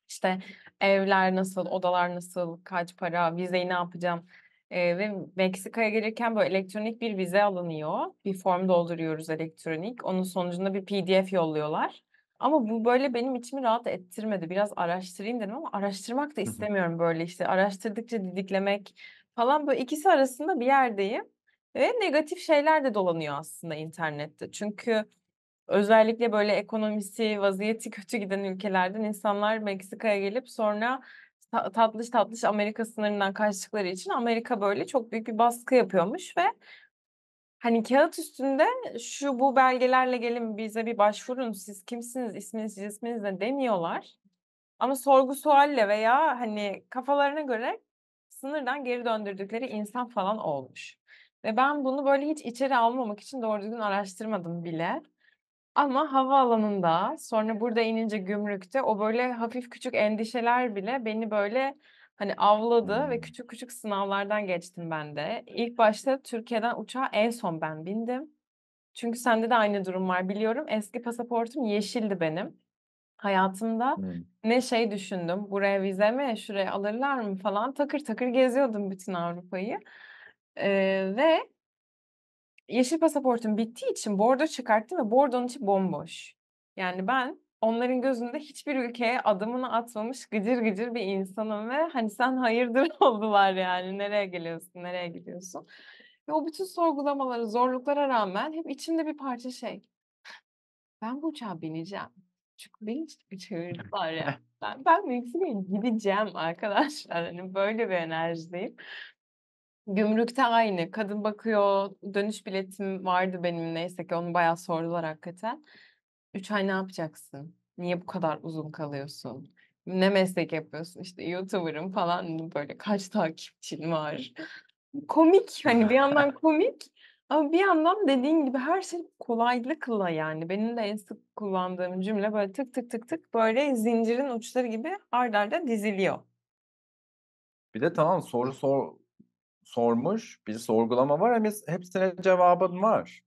İşte evler nasıl, odalar nasıl, kaç para, vizeyi ne yapacağım? E, ve Meksika'ya gelirken bu elektronik bir vize alınıyor. Bir form dolduruyoruz elektronik. Onun sonucunda bir PDF yolluyorlar. Ama bu böyle benim içimi rahat ettirmedi. Biraz araştırayım dedim ama araştırmak da istemiyorum böyle işte. Araştırdıkça didiklemek falan bu ikisi arasında bir yerdeyim. Ve negatif şeyler de dolanıyor aslında internette. Çünkü özellikle böyle ekonomisi, vaziyeti kötü giden ülkelerden insanlar Meksika'ya gelip sonra tatlış tatlış Amerika sınırından kaçtıkları için Amerika böyle çok büyük bir baskı yapıyormuş ve hani kağıt üstünde şu bu belgelerle gelin bize bir başvurun siz kimsiniz isminiz isminiz ne demiyorlar. Ama sorgu sualle veya hani kafalarına göre sınırdan geri döndürdükleri insan falan olmuş. Ve ben bunu böyle hiç içeri almamak için doğru düzgün araştırmadım bile. Ama havaalanında, sonra burada inince gümrükte o böyle hafif küçük endişeler bile beni böyle hani avladı ve küçük küçük sınavlardan geçtim ben de. İlk başta Türkiye'den uçağa en son ben bindim. Çünkü sende de aynı durum var biliyorum. Eski pasaportum yeşildi benim. Hayatımda Hmm. ne şey düşündüm. Buraya vize mi, şuraya alırlar mı falan takır takır geziyordum bütün Avrupa'yı. Ee, ve Yeşil pasaportum bittiği için bordo çıkarttım ve bordonun içi bomboş. Yani ben onların gözünde hiçbir ülkeye adımını atmamış gıcır gıcır bir insanım ve hani sen hayırdır oldular yani nereye geliyorsun nereye gidiyorsun. Ve o bütün sorgulamaları zorluklara rağmen hep içimde bir parça şey ben bu uçağa bineceğim. Çünkü beni çağırdılar ya. Ben, ben Meksika'ya gideceğim arkadaşlar. Hani böyle bir enerjideyim. Gümrükte aynı. Kadın bakıyor, dönüş biletim vardı benim neyse ki onu bayağı sordular hakikaten. Üç ay ne yapacaksın? Niye bu kadar uzun kalıyorsun? Ne meslek yapıyorsun? İşte YouTuber'ım falan böyle kaç takipçin var? komik hani bir yandan komik ama bir yandan dediğin gibi her şey kolaylıkla yani. Benim de en sık kullandığım cümle böyle tık tık tık tık böyle zincirin uçları gibi ard arda diziliyor. Bir de tamam soru sor sormuş, bir sorgulama var ama hepsine cevabın var.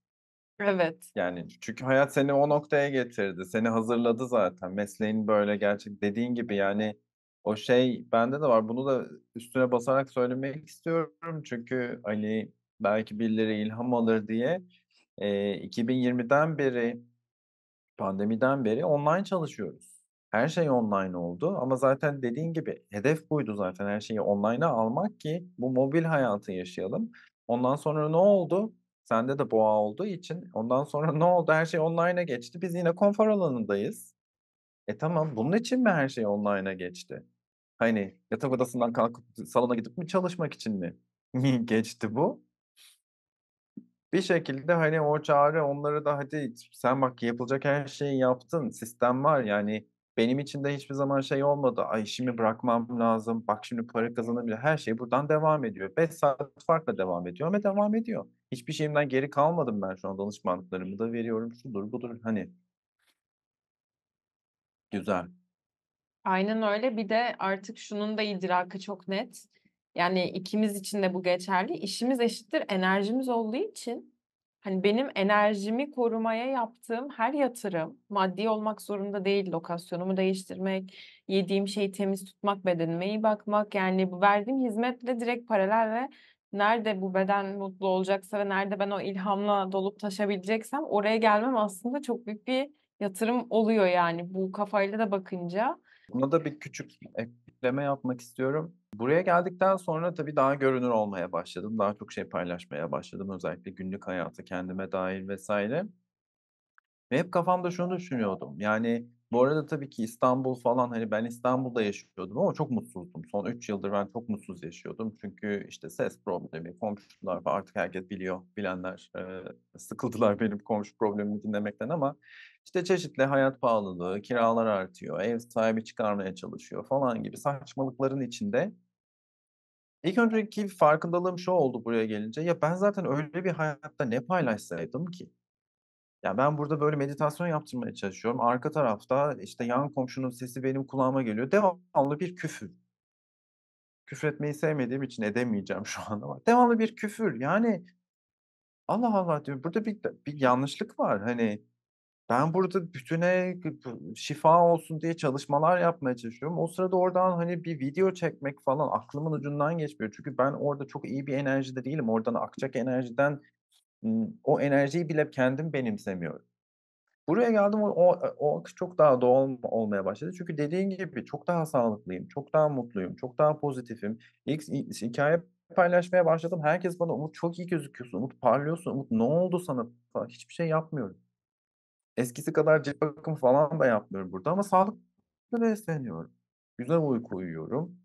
Evet. Yani çünkü hayat seni o noktaya getirdi. Seni hazırladı zaten. Mesleğin böyle gerçek dediğin gibi yani o şey bende de var. Bunu da üstüne basarak söylemek istiyorum. Çünkü Ali hani belki birileri ilham alır diye e, 2020'den beri pandemiden beri online çalışıyoruz. Her şey online oldu ama zaten dediğin gibi hedef buydu zaten her şeyi online'a almak ki bu mobil hayatı yaşayalım. Ondan sonra ne oldu? Sende de boğa olduğu için ondan sonra ne oldu? Her şey online'a geçti. Biz yine konfor alanındayız. E tamam bunun için mi her şey online'a geçti? Hani yatak odasından kalkıp salona gidip mi çalışmak için mi geçti bu? bir şekilde hani o çağrı onları da hadi sen bak yapılacak her şeyi yaptın sistem var yani benim için de hiçbir zaman şey olmadı. Ay işimi bırakmam lazım. Bak şimdi para kazanabilir. Her şey buradan devam ediyor. 5 saat farkla devam ediyor ama devam ediyor. Hiçbir şeyimden geri kalmadım ben şu an danışmanlıklarımı da veriyorum. Şudur budur hani. Güzel. Aynen öyle. Bir de artık şunun da idrakı çok net. Yani ikimiz için de bu geçerli. İşimiz eşittir enerjimiz olduğu için Hani benim enerjimi korumaya yaptığım her yatırım maddi olmak zorunda değil. Lokasyonumu değiştirmek, yediğim şeyi temiz tutmak, bedenime iyi bakmak. Yani bu verdiğim hizmetle direkt paralel ve nerede bu beden mutlu olacaksa ve nerede ben o ilhamla dolup taşabileceksem oraya gelmem aslında çok büyük bir yatırım oluyor yani bu kafayla da bakınca. Buna da bir küçük ekleme yapmak istiyorum. Buraya geldikten sonra tabii daha görünür olmaya başladım. Daha çok şey paylaşmaya başladım. Özellikle günlük hayatı kendime dahil vesaire. Ve hep kafamda şunu düşünüyordum. Yani bu arada tabii ki İstanbul falan hani ben İstanbul'da yaşıyordum ama çok mutsuzdum. Son 3 yıldır ben çok mutsuz yaşıyordum. Çünkü işte ses problemi, komşular artık herkes biliyor, bilenler e, sıkıldılar benim komşu problemimi dinlemekten ama işte çeşitli hayat pahalılığı, kiralar artıyor, ev sahibi çıkarmaya çalışıyor falan gibi saçmalıkların içinde İlk önceki farkındalığım şu oldu buraya gelince. Ya ben zaten öyle bir hayatta ne paylaşsaydım ki? Ya ben burada böyle meditasyon yaptırmaya çalışıyorum. Arka tarafta işte yan komşunun sesi benim kulağıma geliyor. Devamlı bir küfür. Küfretmeyi sevmediğim için edemeyeceğim şu anda ama. Devamlı bir küfür. Yani Allah Allah diyorum. Burada bir, bir yanlışlık var. Hani ben burada bütüne şifa olsun diye çalışmalar yapmaya çalışıyorum. O sırada oradan hani bir video çekmek falan aklımın ucundan geçmiyor. Çünkü ben orada çok iyi bir enerjide değilim. Oradan akacak enerjiden o enerjiyi bile kendim benimsemiyorum. Buraya geldim o, o, e, o akış çok daha doğal olmaya başladı. Çünkü dediğin gibi çok daha sağlıklıyım, çok daha mutluyum, çok daha pozitifim. İlk hikaye paylaşmaya başladım. Herkes bana Umut çok iyi gözüküyorsun, Umut parlıyorsun, Umut ne oldu sana falan. Hiçbir şey yapmıyorum. Eskisi kadar cilt bakımı falan da yapmıyorum burada ama sağlıklı besleniyorum. Güzel uyku uyuyorum.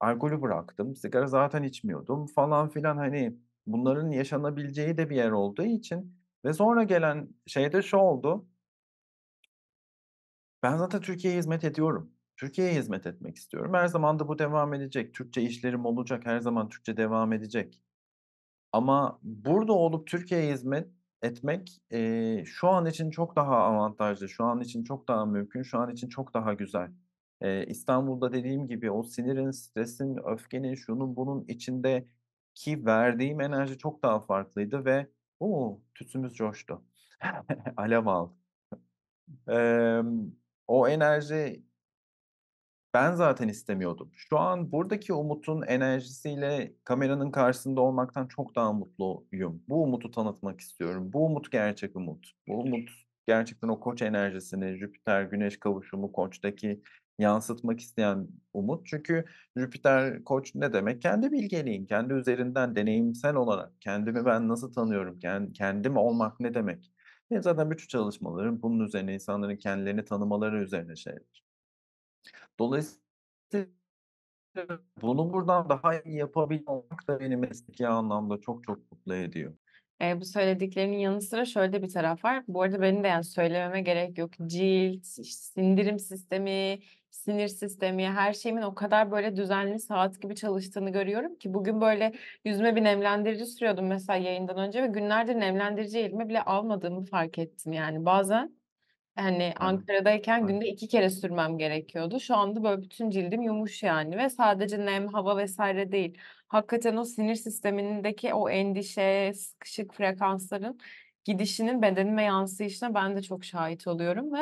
Alkolü bıraktım, sigara zaten içmiyordum falan filan hani bunların yaşanabileceği de bir yer olduğu için ve sonra gelen şey de şu oldu. Ben zaten Türkiye'ye hizmet ediyorum. Türkiye'ye hizmet etmek istiyorum. Her zaman da bu devam edecek. Türkçe işlerim olacak. Her zaman Türkçe devam edecek. Ama burada olup Türkiye'ye hizmet etmek e, şu an için çok daha avantajlı. Şu an için çok daha mümkün. Şu an için çok daha güzel. E, İstanbul'da dediğim gibi o sinirin, stresin, öfkenin, şunun bunun içinde ki verdiğim enerji çok daha farklıydı ve o tütsümüz coştu. Alev aldı. Ee, o enerji ben zaten istemiyordum. Şu an buradaki Umut'un enerjisiyle kameranın karşısında olmaktan çok daha mutluyum. Bu Umut'u tanıtmak istiyorum. Bu Umut gerçek Umut. Bu Umut gerçekten o koç enerjisini, Jüpiter, Güneş kavuşumu, koçtaki yansıtmak isteyen Umut. Çünkü Jüpiter koç ne demek? Kendi bilgeliğin, kendi üzerinden deneyimsel olarak kendimi ben nasıl tanıyorum, kendim olmak ne demek? Ve zaten bütün çalışmaların bunun üzerine insanların kendilerini tanımaları üzerine şeyler. Dolayısıyla bunu buradan daha iyi yapabilmek da beni mesleki anlamda çok çok mutlu ediyor. E, bu söylediklerinin yanı sıra şöyle bir taraf var. Bu arada benim de yani söylememe gerek yok. Cilt, işte sindirim sistemi, sinir sistemi, her şeyimin o kadar böyle düzenli saat gibi çalıştığını görüyorum ki bugün böyle yüzüme bir nemlendirici sürüyordum mesela yayından önce ve günlerdir nemlendirici elime bile almadığımı fark ettim yani bazen Hani Ankara'dayken günde iki kere sürmem gerekiyordu. Şu anda böyle bütün cildim yumuş yani ve sadece nem, hava vesaire değil. Hakikaten o sinir sistemindeki o endişe, sıkışık frekansların gidişinin bedenime yansıyışına ben de çok şahit oluyorum ve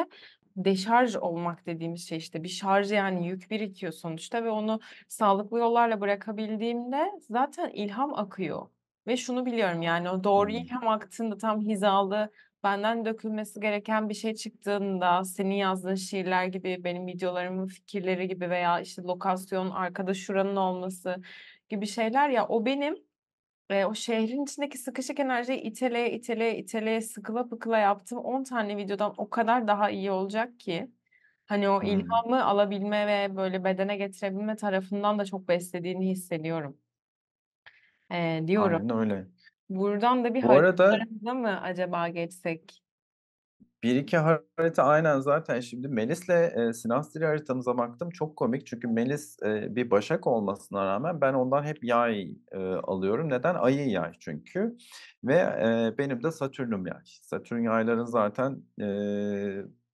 deşarj olmak dediğimiz şey işte bir şarj yani yük birikiyor sonuçta ve onu sağlıklı yollarla bırakabildiğimde zaten ilham akıyor. Ve şunu biliyorum yani o doğru ilham aktığında tam hizalı benden dökülmesi gereken bir şey çıktığında senin yazdığın şiirler gibi benim videolarımın fikirleri gibi veya işte lokasyon arkada şuranın olması gibi şeyler ya o benim e, o şehrin içindeki sıkışık enerjiyi iteleye iteleye iteleye sıkıla pıkıla yaptığım 10 tane videodan o kadar daha iyi olacak ki. Hani o ilhamı hmm. alabilme ve böyle bedene getirebilme tarafından da çok beslediğini hissediyorum. E, diyorum. Aynen öyle. Buradan da bir Bu arada mı acaba geçsek? Bir iki harita aynen zaten şimdi Melis'le e, Sinastri haritamıza baktım çok komik çünkü Melis e, bir başak olmasına rağmen ben ondan hep yay e, alıyorum. Neden? Ayı yay çünkü ve e, benim de Satürn'üm yay. Satürn yayların zaten e,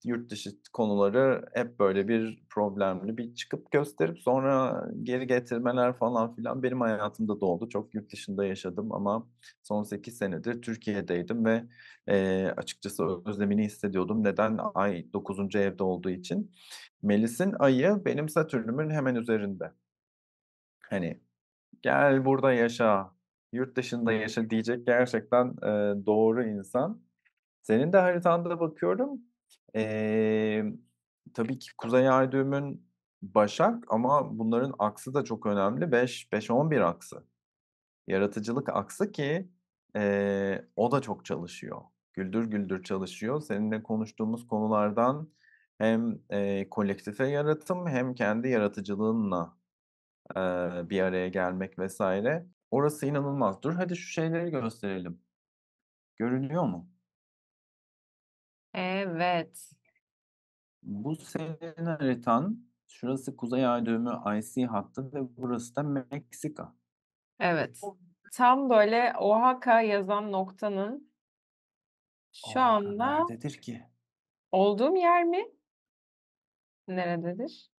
yurt dışı konuları hep böyle bir problemli bir çıkıp gösterip sonra geri getirmeler falan filan benim hayatımda da oldu. Çok yurt dışında yaşadım ama son 8 senedir Türkiye'deydim ve e, açıkçası özlemini hissediyordum. Neden? Ay 9. evde olduğu için. Melis'in ayı benim Satürn'ümün hemen üzerinde. Hani gel burada yaşa, yurt dışında yaşa diyecek gerçekten e, doğru insan. Senin de haritanda bakıyorum ee, tabii ki Kuzey Ay Başak ama bunların aksı da çok önemli. 5-5-11 aksı. Yaratıcılık aksı ki e, o da çok çalışıyor. Güldür güldür çalışıyor. Seninle konuştuğumuz konulardan hem e, kolektife yaratım hem kendi yaratıcılığınla e, bir araya gelmek vesaire. Orası inanılmaz. Dur hadi şu şeyleri gösterelim. Görünüyor mu? Evet. Bu senin haritan, şurası kuzey ay düğümü IC hattı ve burası da Meksika. Evet. Tam böyle Oaxaca yazan noktanın şu Oaxaca anda nerededir ki? olduğum yer mi? Nerededir?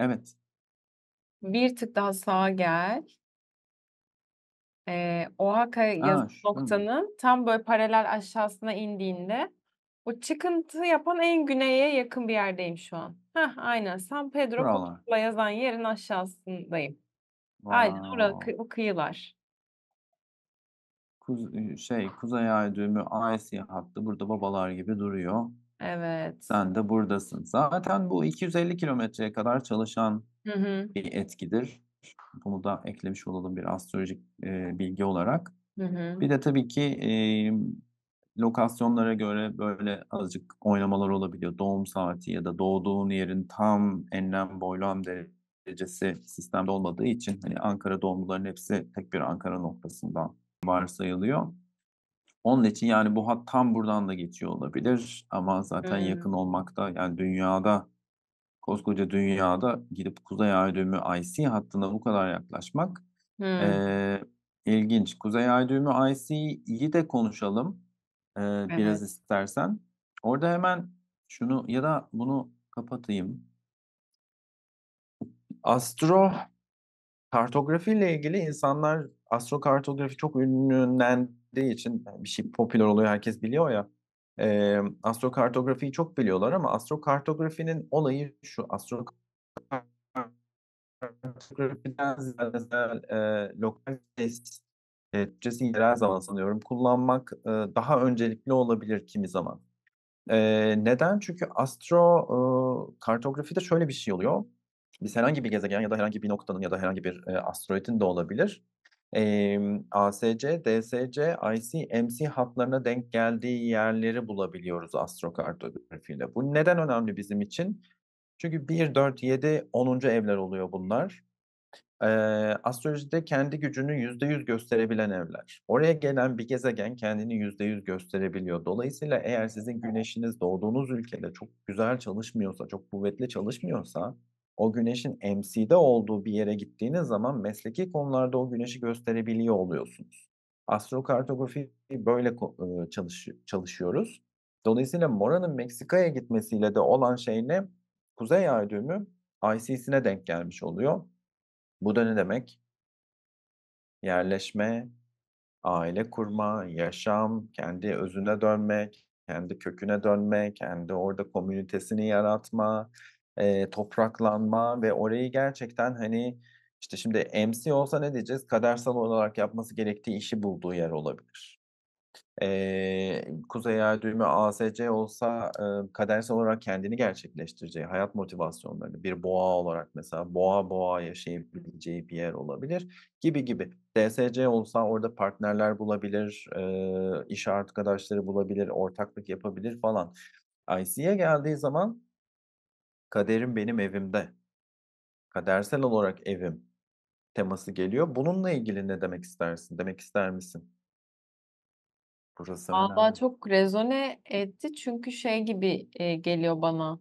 Evet. Bir tık daha sağa gel e, Oaxaca yazı noktanın tam böyle paralel aşağısına indiğinde o çıkıntı yapan en güneye yakın bir yerdeyim şu an. Heh, aynen San Pedro Kutup'la yazan yerin aşağısındayım. Wow. Aynen orada kı- o kıyılar. Kuz- şey Kuzey Ay düğümü ASI hattı burada babalar gibi duruyor. Evet. Sen de buradasın. Zaten bu 250 kilometreye kadar çalışan hı hı. bir etkidir. Bunu da eklemiş olalım bir astrolojik e, bilgi olarak. Hı hı. Bir de tabii ki e, lokasyonlara göre böyle azıcık oynamalar olabiliyor. Doğum saati ya da doğduğun yerin tam enlem boylam derecesi sistemde olmadığı için hani Ankara doğumluların hepsi tek bir Ankara noktasından varsayılıyor. Onun için yani bu hat tam buradan da geçiyor olabilir ama zaten hmm. yakın olmakta yani dünyada koskoca dünyada gidip Kuzey Ay IC hattına bu kadar yaklaşmak hmm. e, ilginç. Kuzey Ay IC'yi de konuşalım e, evet. biraz istersen. Orada hemen şunu ya da bunu kapatayım. Astro kartografi ile ilgili insanlar astro kartografi çok ünlendiği için bir şey popüler oluyor herkes biliyor ya e, astrokartografiyi çok biliyorlar ama astrokartografinin olayı şu. Astrokartografiden ziyade e, lokal test e, Türkçesi yerel zaman sanıyorum kullanmak e, daha öncelikli olabilir kimi zaman. E, neden? Çünkü astro e, kartografide şöyle bir şey oluyor. Biz herhangi bir gezegen ya da herhangi bir noktanın ya da herhangi bir e, asteroidin de olabilir e, ASC, DSC, IC, MC hatlarına denk geldiği yerleri bulabiliyoruz astrokartografiyle. Bu neden önemli bizim için? Çünkü 1, 4, 7, 10. evler oluyor bunlar. Ee, astrolojide kendi gücünü %100 gösterebilen evler. Oraya gelen bir gezegen kendini %100 gösterebiliyor. Dolayısıyla eğer sizin güneşiniz doğduğunuz ülkede çok güzel çalışmıyorsa, çok kuvvetli çalışmıyorsa o güneşin MC'de olduğu bir yere gittiğiniz zaman mesleki konularda o güneşi gösterebiliyor oluyorsunuz. Astrokartografi böyle çalış, çalışıyoruz. Dolayısıyla Mora'nın Meksika'ya gitmesiyle de olan şey ne? Kuzey Ay düğümü ICC'ne denk gelmiş oluyor. Bu da ne demek? Yerleşme, aile kurma, yaşam, kendi özüne dönmek, kendi köküne dönmek, kendi orada komünitesini yaratma, e, topraklanma ve orayı gerçekten hani işte şimdi MC olsa ne diyeceğiz? Kadersel olarak yapması gerektiği işi bulduğu yer olabilir. Ee, Kuzey Ay düğümü ASC olsa e, kadersel olarak kendini gerçekleştireceği hayat motivasyonlarını bir boğa olarak mesela boğa boğa yaşayabileceği bir yer olabilir gibi gibi. DSC olsa orada partnerler bulabilir, e, iş arkadaşları bulabilir, ortaklık yapabilir falan. IC'ye geldiği zaman Kaderim benim evimde. Kadersel olarak evim teması geliyor. Bununla ilgili ne demek istersin? Demek ister misin? Burası Valla çok rezone etti çünkü şey gibi e, geliyor bana.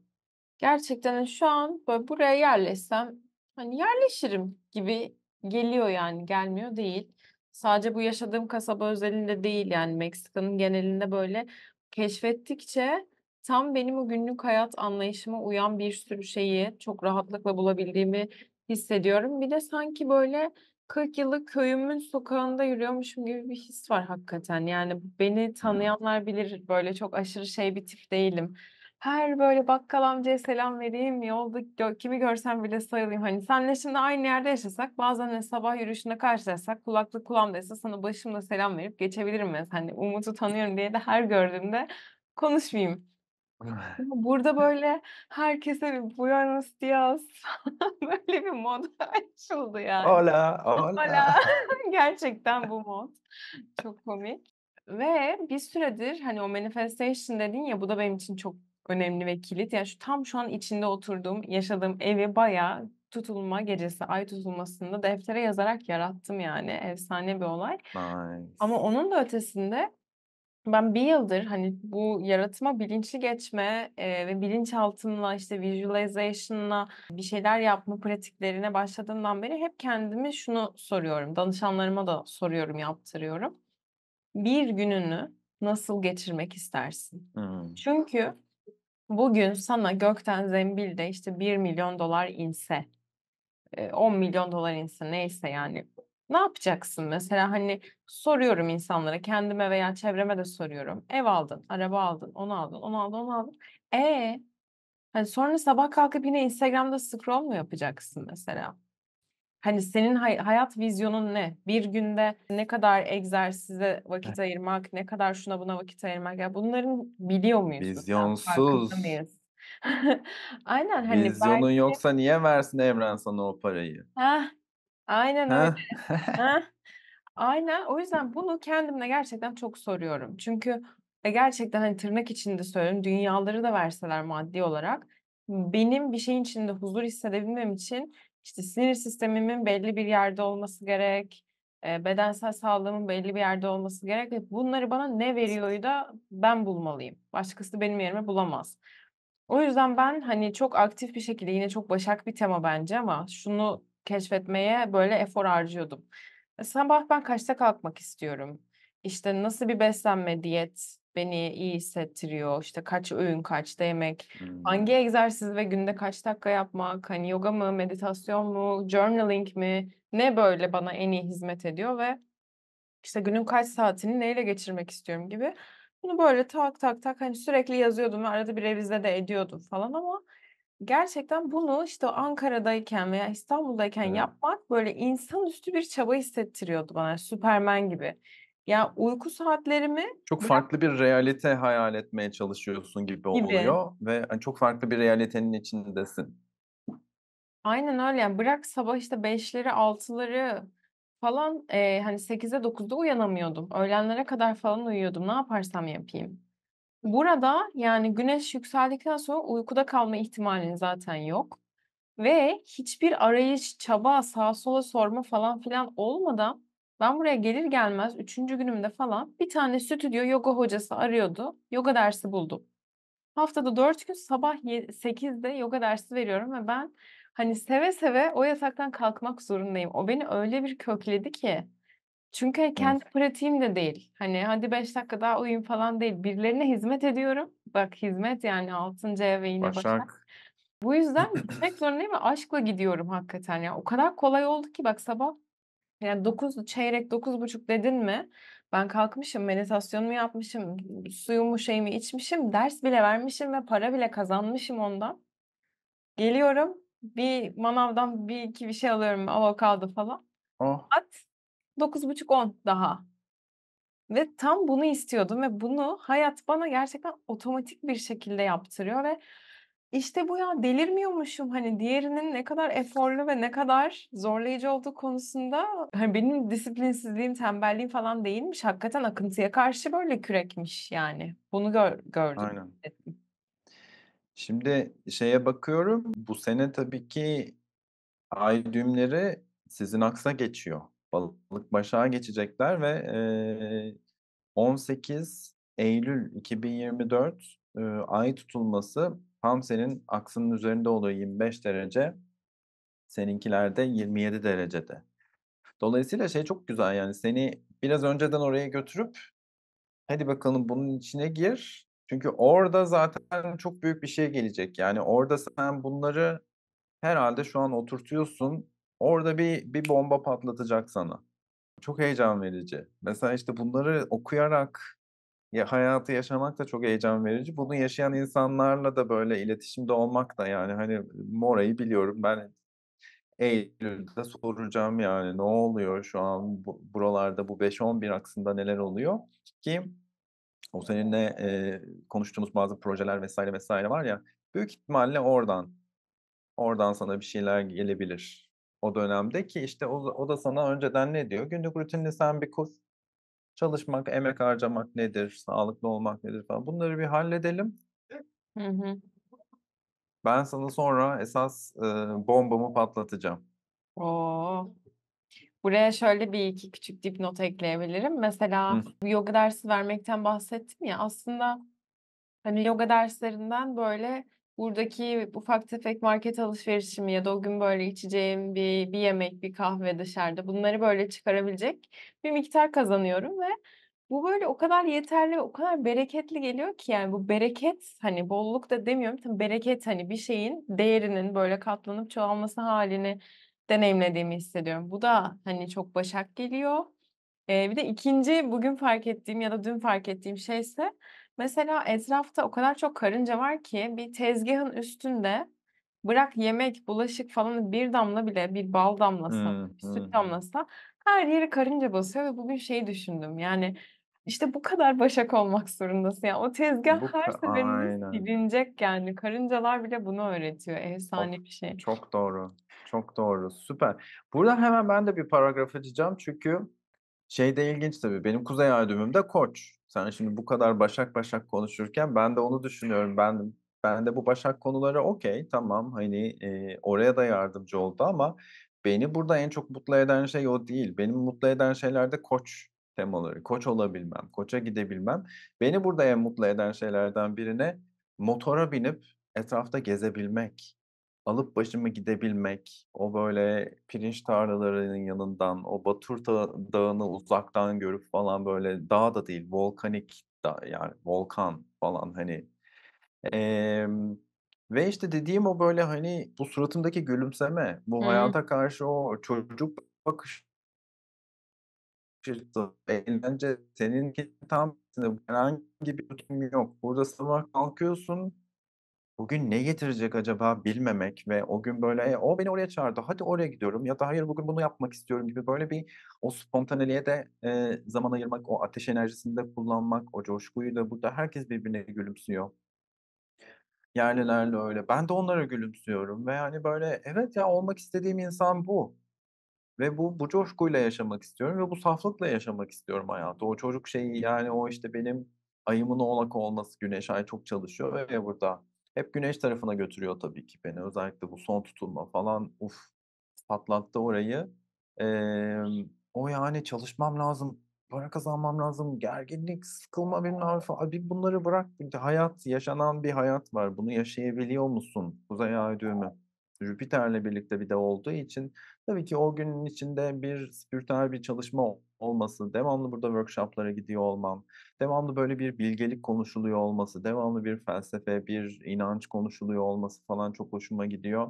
Gerçekten hani, şu an böyle buraya yerleşsem hani yerleşirim gibi geliyor yani gelmiyor değil. Sadece bu yaşadığım kasaba özelinde değil yani Meksika'nın genelinde böyle keşfettikçe tam benim o günlük hayat anlayışıma uyan bir sürü şeyi çok rahatlıkla bulabildiğimi hissediyorum. Bir de sanki böyle 40 yıllık köyümün sokağında yürüyormuşum gibi bir his var hakikaten. Yani beni tanıyanlar bilir böyle çok aşırı şey bir tip değilim. Her böyle bakkal amcaya selam vereyim, yolda kimi görsem bile sayılayım. Hani senle şimdi aynı yerde yaşasak, bazen de sabah yürüyüşünde karşılaşsak, kulaklık kulağımdaysa sana başımla selam verip geçebilirim ben. Hani Umut'u tanıyorum diye de her gördüğümde konuşmayayım Burada böyle herkese Buenos Dias böyle bir mod açıldı yani. Hola, hola. hola. Gerçekten bu mod. Çok komik. Ve bir süredir hani o manifestation dedin ya bu da benim için çok önemli ve kilit. Yani şu tam şu an içinde oturduğum, yaşadığım evi bayağı tutulma gecesi, ay tutulmasında deftere yazarak yarattım yani. Efsane bir olay. Nice. Ama onun da ötesinde ben bir yıldır hani bu yaratıma bilinçli geçme e, ve bilinçaltımla işte visualization'la bir şeyler yapma pratiklerine başladığımdan beri hep kendimi şunu soruyorum. Danışanlarıma da soruyorum, yaptırıyorum. Bir gününü nasıl geçirmek istersin? Hmm. Çünkü bugün sana gökten zembilde işte 1 milyon dolar inse, 10 milyon dolar inse neyse yani ne yapacaksın mesela hani soruyorum insanlara kendime veya çevreme de soruyorum. Ev aldın, araba aldın, onu aldın, onu aldın, onu aldın. E hani sonra sabah kalkıp yine Instagram'da scroll mu yapacaksın mesela? Hani senin hay- hayat vizyonun ne? Bir günde ne kadar egzersize vakit evet. ayırmak, ne kadar şuna buna vakit ayırmak. Ya bunların biliyor muyuz? Vizyonsuz. Aynen hani Vizyonun belki... yoksa niye versin Evren sana o parayı? Heh, Aynen öyle. Ha? Aynen. O yüzden bunu kendimle gerçekten çok soruyorum. Çünkü e, gerçekten hani tırnak içinde söylüyorum. Dünyaları da verseler maddi olarak benim bir şeyin içinde huzur hissedebilmem için işte sinir sistemimin belli bir yerde olması gerek, e, bedensel sağlığımın belli bir yerde olması gerek bunları bana ne veriyor da ben bulmalıyım. Başkası benim yerime bulamaz. O yüzden ben hani çok aktif bir şekilde yine çok başak bir tema bence ama şunu keşfetmeye böyle efor harcıyordum. E, sabah ben kaçta kalkmak istiyorum? İşte nasıl bir beslenme diyet beni iyi hissettiriyor? İşte kaç öğün, kaçta yemek? Hmm. Hangi egzersiz ve günde kaç dakika yapmak? Hani yoga mı, meditasyon mu, journaling mi? Ne böyle bana en iyi hizmet ediyor ve işte günün kaç saatini neyle geçirmek istiyorum gibi. Bunu böyle tak tak tak hani sürekli yazıyordum ve arada bir revize de ediyordum falan ama Gerçekten bunu işte Ankara'dayken veya İstanbul'dayken evet. yapmak böyle insanüstü bir çaba hissettiriyordu bana. Süpermen gibi. Ya uyku saatlerimi çok bırak... farklı bir realite hayal etmeye çalışıyorsun gibi, gibi. oluyor ve hani, çok farklı bir realitenin içindesin. Aynen öyle yani bırak sabah işte beşleri altıları falan e, hani 8'e 9'da uyanamıyordum. Öğlenlere kadar falan uyuyordum ne yaparsam yapayım. Burada, yani, güneş yükseldikten sonra uykuda kalma ihtimalin zaten yok ve hiçbir arayış, çaba, sağa sola sorma falan filan olmadan ben buraya gelir gelmez 3. günümde falan bir tane stüdyo yoga hocası arıyordu. Yoga dersi buldum. Haftada 4 gün sabah 8'de yoga dersi veriyorum ve ben, hani, seve seve o yataktan kalkmak zorundayım. O beni öyle bir kökledi ki. Çünkü kendi evet. pratiğim de değil. Hani hadi beş dakika daha uyuyun falan değil. Birilerine hizmet ediyorum. Bak hizmet yani 6. ev ve yine Başak. Başak. Bu yüzden gitmek zorundayım ve aşkla gidiyorum hakikaten. Yani o kadar kolay oldu ki bak sabah yani 9 çeyrek buçuk dedin mi? Ben kalkmışım, meditasyonumu yapmışım, suyumu şeyimi içmişim, ders bile vermişim ve para bile kazanmışım ondan. Geliyorum bir manavdan bir iki bir şey alıyorum avokado falan. Oh. At 9.30-10 daha. Ve tam bunu istiyordum ve bunu hayat bana gerçekten otomatik bir şekilde yaptırıyor ve işte bu ya delirmiyormuşum hani diğerinin ne kadar eforlu ve ne kadar zorlayıcı olduğu konusunda hani benim disiplinsizliğim, tembelliğim falan değilmiş. Hakikaten akıntıya karşı böyle kürekmiş yani. Bunu gör, gördüm. Aynen. Şimdi şeye bakıyorum. Bu sene tabii ki ay düğümleri sizin aksa geçiyor balık başağa geçecekler ve e, 18 Eylül 2024 e, ay tutulması tam senin aksının üzerinde oluyor 25 derece. Seninkilerde 27 derecede. Dolayısıyla şey çok güzel yani seni biraz önceden oraya götürüp hadi bakalım bunun içine gir. Çünkü orada zaten çok büyük bir şey gelecek. Yani orada sen bunları herhalde şu an oturtuyorsun Orada bir bir bomba patlatacak sana. Çok heyecan verici. Mesela işte bunları okuyarak ya hayatı yaşamak da çok heyecan verici. Bunu yaşayan insanlarla da böyle iletişimde olmak da yani hani Mora'yı biliyorum ben Eylül'de soracağım yani ne oluyor şu an buralarda bu 5-11 aksında neler oluyor ki o seninle e, konuştuğumuz bazı projeler vesaire vesaire var ya büyük ihtimalle oradan oradan sana bir şeyler gelebilir o dönemde ki işte o, o da sana önceden ne diyor? Günlük rutinini sen bir kur. Çalışmak, emek harcamak nedir? Sağlıklı olmak nedir falan. Bunları bir halledelim. Hı hı. Ben sana sonra esas e, bombamı patlatacağım. Oo. Oh! Buraya şöyle bir iki küçük dipnot ekleyebilirim. Mesela Hı. yoga dersi vermekten bahsettim ya aslında hani yoga derslerinden böyle buradaki ufak tefek market alışverişimi ya da o gün böyle içeceğim bir, bir yemek, bir kahve dışarıda bunları böyle çıkarabilecek bir miktar kazanıyorum ve bu böyle o kadar yeterli ve o kadar bereketli geliyor ki yani bu bereket hani bolluk da demiyorum tabii bereket hani bir şeyin değerinin böyle katlanıp çoğalması halini deneyimlediğimi hissediyorum. Bu da hani çok başak geliyor. Ee, bir de ikinci bugün fark ettiğim ya da dün fark ettiğim şey ise Mesela etrafta o kadar çok karınca var ki bir tezgahın üstünde bırak yemek, bulaşık falan bir damla bile bir bal damlasa, hmm, bir süt hmm. damlasa her yeri karınca basıyor ve bugün şeyi düşündüm. Yani işte bu kadar başak olmak zorundasın. Yani o tezgah bu, her seferinde silinecek yani. Karıncalar bile bunu öğretiyor. Efsane of, bir şey. Çok doğru. Çok doğru. Süper. Buradan hemen ben de bir paragraf açacağım. Çünkü şey de ilginç tabii. Benim kuzey ay koç. Sen şimdi bu kadar başak başak konuşurken ben de onu düşünüyorum. Ben ben de bu başak konulara okey tamam hani e, oraya da yardımcı oldu ama beni burada en çok mutlu eden şey o değil. Benim mutlu eden şeyler de koç temaları. Koç olabilmem, koça gidebilmem. Beni burada en mutlu eden şeylerden birine motora binip etrafta gezebilmek alıp başımı gidebilmek, o böyle pirinç tarlalarının yanından, o Baturta Dağı'nı uzaktan görüp falan böyle dağ da değil, volkanik da yani volkan falan hani. Ee, ve işte dediğim o böyle hani bu suratımdaki gülümseme, bu Hı-hı. hayata karşı o çocuk bakış şaşırttı. Eğlence senin tam herhangi bir tutum yok. Burada sabah kalkıyorsun Bugün ne getirecek acaba bilmemek ve o gün böyle e, o beni oraya çağırdı hadi oraya gidiyorum ya da hayır bugün bunu yapmak istiyorum gibi böyle bir o spontaneliğe de e, zaman ayırmak, o ateş enerjisini de kullanmak, o coşkuyu da burada herkes birbirine gülümsüyor. Yerlilerle öyle. Ben de onlara gülümsüyorum ve yani böyle evet ya olmak istediğim insan bu. Ve bu bu coşkuyla yaşamak istiyorum ve bu saflıkla yaşamak istiyorum hayatı. O çocuk şeyi yani o işte benim ayımın oğlak olması Güneş Ay çok çalışıyor ve burada hep güneş tarafına götürüyor tabii ki beni. Özellikle bu son tutulma falan uf patlattı orayı. Ee, o yani çalışmam lazım, para kazanmam lazım, gerginlik, sıkılma bilmem falan. Abi bunları bırak. Hayat, yaşanan bir hayat var. Bunu yaşayabiliyor musun? Kuzey ay düğümü. Jüpiter'le birlikte bir de olduğu için tabii ki o günün içinde bir spiritüel bir çalışma olması, devamlı burada workshoplara gidiyor olmam, devamlı böyle bir bilgelik konuşuluyor olması, devamlı bir felsefe, bir inanç konuşuluyor olması falan çok hoşuma gidiyor.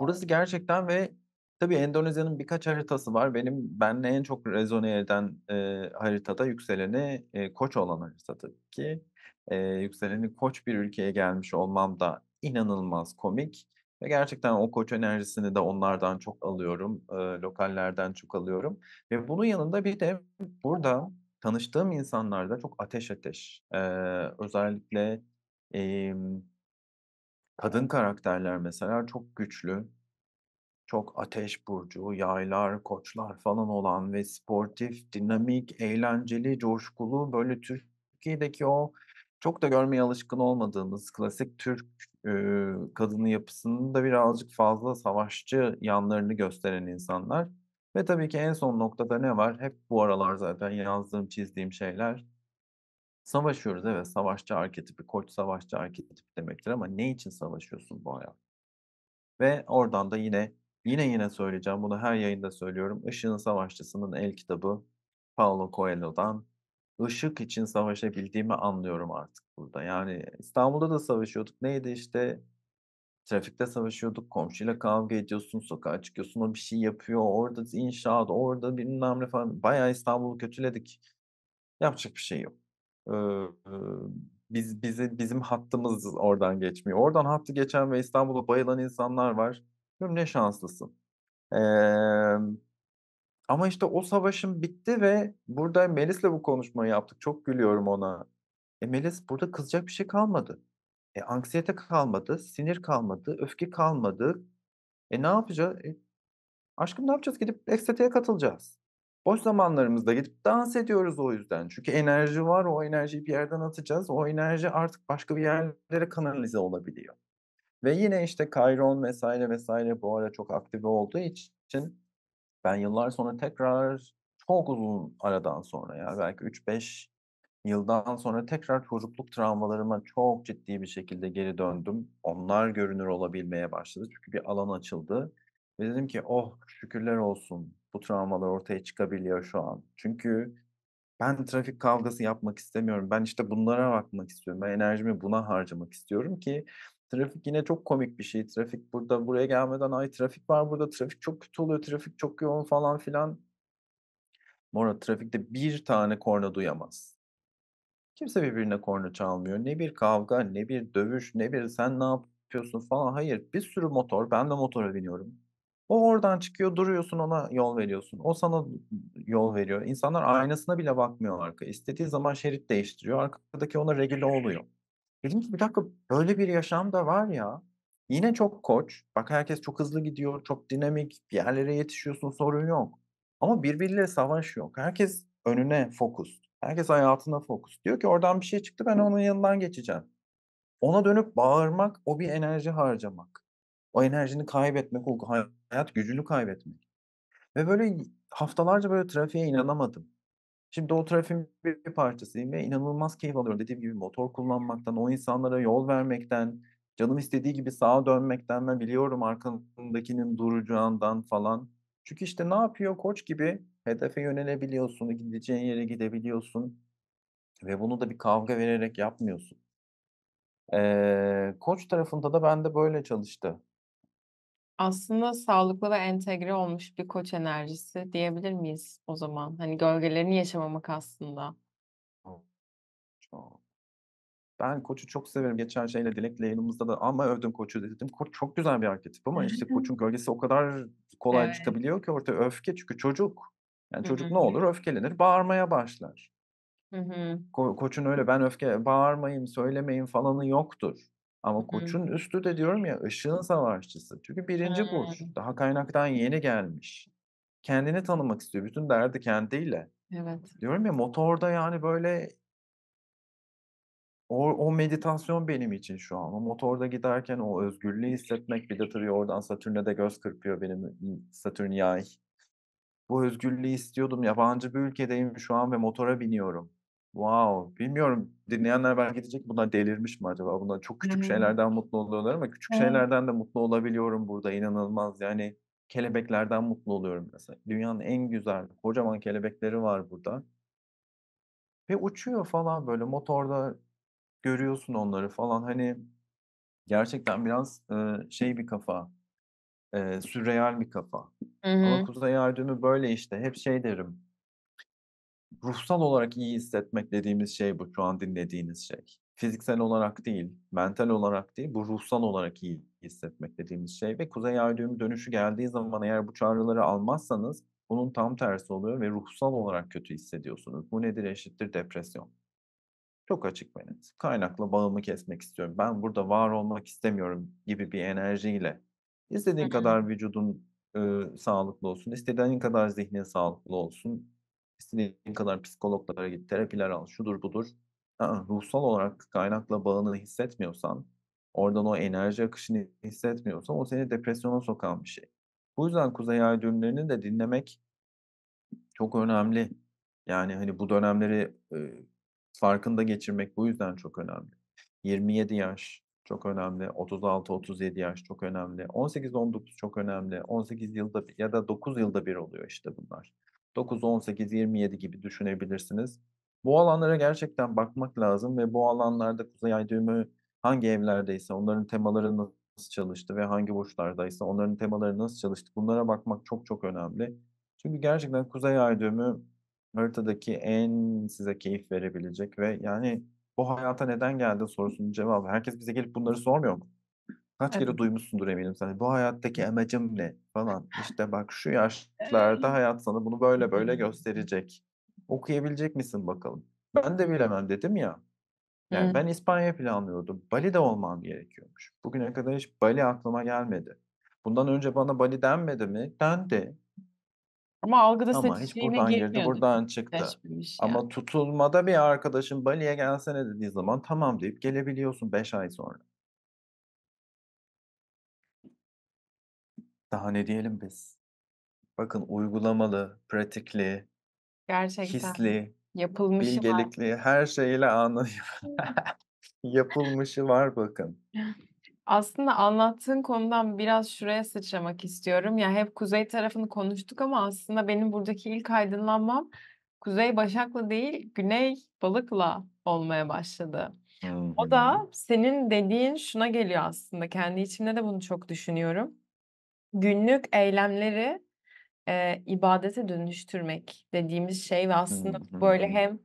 Burası gerçekten ve tabii Endonezya'nın birkaç haritası var. Benim benle en çok rezone eden e, haritada yükseleni e, koç olan haritada ki e, yükseleni koç bir ülkeye gelmiş olmam da inanılmaz komik. Ve gerçekten o koç enerjisini de onlardan çok alıyorum, e, lokallerden çok alıyorum. Ve bunun yanında bir de burada tanıştığım insanlarda çok ateş ateş. E, özellikle e, kadın karakterler mesela çok güçlü, çok ateş burcu, yaylar, koçlar falan olan ve sportif, dinamik, eğlenceli, coşkulu böyle Türkiye'deki o çok da görmeye alışkın olmadığımız klasik Türk kadının yapısının da birazcık fazla savaşçı yanlarını gösteren insanlar. Ve tabii ki en son noktada ne var? Hep bu aralar zaten yazdığım, çizdiğim şeyler. Savaşıyoruz evet savaşçı arketipi, koç savaşçı arketipi demektir ama ne için savaşıyorsun bu hayat? Ve oradan da yine yine yine söyleyeceğim bunu her yayında söylüyorum. Işığın Savaşçısı'nın el kitabı Paulo Coelho'dan ışık için savaşabildiğimi anlıyorum artık burada. Yani İstanbul'da da savaşıyorduk. Neydi işte trafikte savaşıyorduk. Komşuyla kavga ediyorsun. Sokağa çıkıyorsun. O bir şey yapıyor. Orada inşaat. Orada bilmem ne falan. Bayağı İstanbul'u kötüledik. Yapacak bir şey yok. Ee, biz bizi bizim hattımız oradan geçmiyor. Oradan hattı geçen ve İstanbul'a bayılan insanlar var. Diyorum ne şanslısın. Ee, ama işte o savaşın bitti ve burada Melis'le bu konuşmayı yaptık. Çok gülüyorum ona. E Melis burada kızacak bir şey kalmadı. E anksiyete kalmadı, sinir kalmadı, öfke kalmadı. E ne yapacağız? E, aşkım ne yapacağız? Gidip ekstateye katılacağız. Boş zamanlarımızda gidip dans ediyoruz o yüzden. Çünkü enerji var, o enerjiyi bir yerden atacağız. O enerji artık başka bir yerlere kanalize olabiliyor. Ve yine işte Kayron vesaire vesaire bu arada çok aktif olduğu için ben yıllar sonra tekrar çok uzun aradan sonra ya belki 3-5 yıldan sonra tekrar çocukluk travmalarıma çok ciddi bir şekilde geri döndüm. Onlar görünür olabilmeye başladı. Çünkü bir alan açıldı. Ve dedim ki oh şükürler olsun bu travmalar ortaya çıkabiliyor şu an. Çünkü ben trafik kavgası yapmak istemiyorum. Ben işte bunlara bakmak istiyorum. Ben enerjimi buna harcamak istiyorum ki Trafik yine çok komik bir şey. Trafik burada buraya gelmeden ay trafik var burada trafik çok kötü oluyor trafik çok yoğun falan filan. Mora trafikte bir tane korna duyamaz. Kimse birbirine korna çalmıyor. Ne bir kavga, ne bir dövüş, ne bir sen ne yapıyorsun falan. Hayır bir sürü motor. Ben de motora biniyorum. O oradan çıkıyor duruyorsun ona yol veriyorsun. O sana yol veriyor. İnsanlar aynasına bile bakmıyor arka. İstediği zaman şerit değiştiriyor. Arkadaki ona regüle oluyor. Dedim ki bir dakika böyle bir yaşam da var ya. Yine çok koç. Bak herkes çok hızlı gidiyor, çok dinamik. Bir yerlere yetişiyorsun sorun yok. Ama birbiriyle savaş yok. Herkes önüne fokus. Herkes hayatına fokus. Diyor ki oradan bir şey çıktı ben onun yanından geçeceğim. Ona dönüp bağırmak o bir enerji harcamak. O enerjini kaybetmek, o hayat gücünü kaybetmek. Ve böyle haftalarca böyle trafiğe inanamadım. Şimdi o trafiğin bir parçasıyım ve inanılmaz keyif alıyorum. Dediğim gibi motor kullanmaktan, o insanlara yol vermekten, canım istediği gibi sağa dönmekten ben biliyorum arkandakinin duracağından falan. Çünkü işte ne yapıyor koç gibi hedefe yönelebiliyorsun, gideceğin yere gidebiliyorsun ve bunu da bir kavga vererek yapmıyorsun. Ee, koç tarafında da ben de böyle çalıştı. Aslında sağlıklı ve entegre olmuş bir koç enerjisi diyebilir miyiz o zaman? Hani gölgelerini yaşamamak aslında. Ben koçu çok severim. Geçen şeyle Dilek'le yayınımızda da ama övdüm koçu dedim. Koç çok güzel bir arketip ama işte koçun gölgesi o kadar kolay Evet. çıkabiliyor ki ortaya öfke çünkü çocuk. Yani çocuk ne olur? Öfkelenir, bağırmaya başlar. Ko- koçun öyle ben öfke bağırmayayım, söylemeyin falanı yoktur. Ama koçun Hı. üstü de diyorum ya ışığın savaşçısı. Çünkü birinci Hı. burç daha kaynaktan yeni gelmiş. Kendini tanımak istiyor. Bütün derdi kendiyle. Evet. Diyorum ya motorda yani böyle o, o meditasyon benim için şu an. O motorda giderken o özgürlüğü hissetmek bir de tabii oradan Satürn'e de göz kırpıyor benim Satürn yay. Bu özgürlüğü istiyordum. Yabancı bir ülkedeyim şu an ve motora biniyorum. Wow, bilmiyorum. Dinleyenler belki diyecek bunlar delirmiş mi acaba? Bunlar çok küçük hmm. şeylerden mutlu oluyorlar ama küçük evet. şeylerden de mutlu olabiliyorum burada inanılmaz. Yani kelebeklerden mutlu oluyorum mesela. Dünyanın en güzel kocaman kelebekleri var burada. Ve uçuyor falan böyle motorda görüyorsun onları falan. Hani gerçekten biraz e, şey bir kafa. E, sürreal bir kafa. Hı hı. Ama Kuzey Aydın'ı böyle işte hep şey derim ruhsal olarak iyi hissetmek dediğimiz şey bu şu an dinlediğiniz şey. Fiziksel olarak değil, mental olarak değil, bu ruhsal olarak iyi hissetmek dediğimiz şey. Ve kuzey ay düğümü dönüşü geldiği zaman eğer bu çağrıları almazsanız bunun tam tersi oluyor ve ruhsal olarak kötü hissediyorsunuz. Bu nedir eşittir depresyon. Çok açık benim. Kaynakla bağımı kesmek istiyorum. Ben burada var olmak istemiyorum gibi bir enerjiyle. İstediğin kadar vücudun e, sağlıklı olsun, istediğin kadar zihnin sağlıklı olsun istediğin kadar psikologlara git, terapiler al, şudur budur. Aa, ruhsal olarak kaynakla bağını hissetmiyorsan, oradan o enerji akışını hissetmiyorsan o seni depresyona sokan bir şey. Bu yüzden kuzey ay düğümlerini de dinlemek çok önemli. Yani hani bu dönemleri e, farkında geçirmek bu yüzden çok önemli. 27 yaş çok önemli, 36-37 yaş çok önemli, 18-19 çok önemli, 18 yılda bir ya da 9 yılda bir oluyor işte bunlar. 9, 18, 27 gibi düşünebilirsiniz. Bu alanlara gerçekten bakmak lazım ve bu alanlarda Kuzey Ay düğümü hangi evlerdeyse onların temaları nasıl çalıştı ve hangi burçlardaysa onların temaları nasıl çalıştı bunlara bakmak çok çok önemli. Çünkü gerçekten Kuzey Ay düğümü haritadaki en size keyif verebilecek ve yani bu hayata neden geldi sorusunun cevabı. Herkes bize gelip bunları sormuyor mu? Kaç kere Evet. duymuşsundur eminim sen. Bu hayattaki amacım ne falan. İşte bak şu yaşlarda hayat sana bunu böyle böyle gösterecek. Okuyabilecek misin bakalım. Ben de bilemem dedim ya. Yani Hı. ben İspanya planlıyordum. Bali'de olmam gerekiyormuş. Bugüne kadar hiç Bali aklıma gelmedi. Bundan önce bana Bali denmedi mi? Dendi. Ama algıda Ama hiç buradan girdi, buradan çıktı. yani. Ama tutulmada bir arkadaşın Bali'ye gelsene dediği zaman tamam deyip gelebiliyorsun 5 ay sonra. Daha ne diyelim biz? Bakın uygulamalı, pratikli, Gerçekten. hisli, Yapılmışı var. bilgelikli, her şeyle anı yapılmışı var bakın. Aslında anlattığın konudan biraz şuraya sıçramak istiyorum. Ya hep kuzey tarafını konuştuk ama aslında benim buradaki ilk aydınlanmam Kuzey Başak'la değil, Güney Balık'la olmaya başladı. Hı O da senin dediğin şuna geliyor aslında. Kendi içimde de bunu çok düşünüyorum günlük eylemleri e, ibadete dönüştürmek dediğimiz şey ve aslında hmm. böyle hem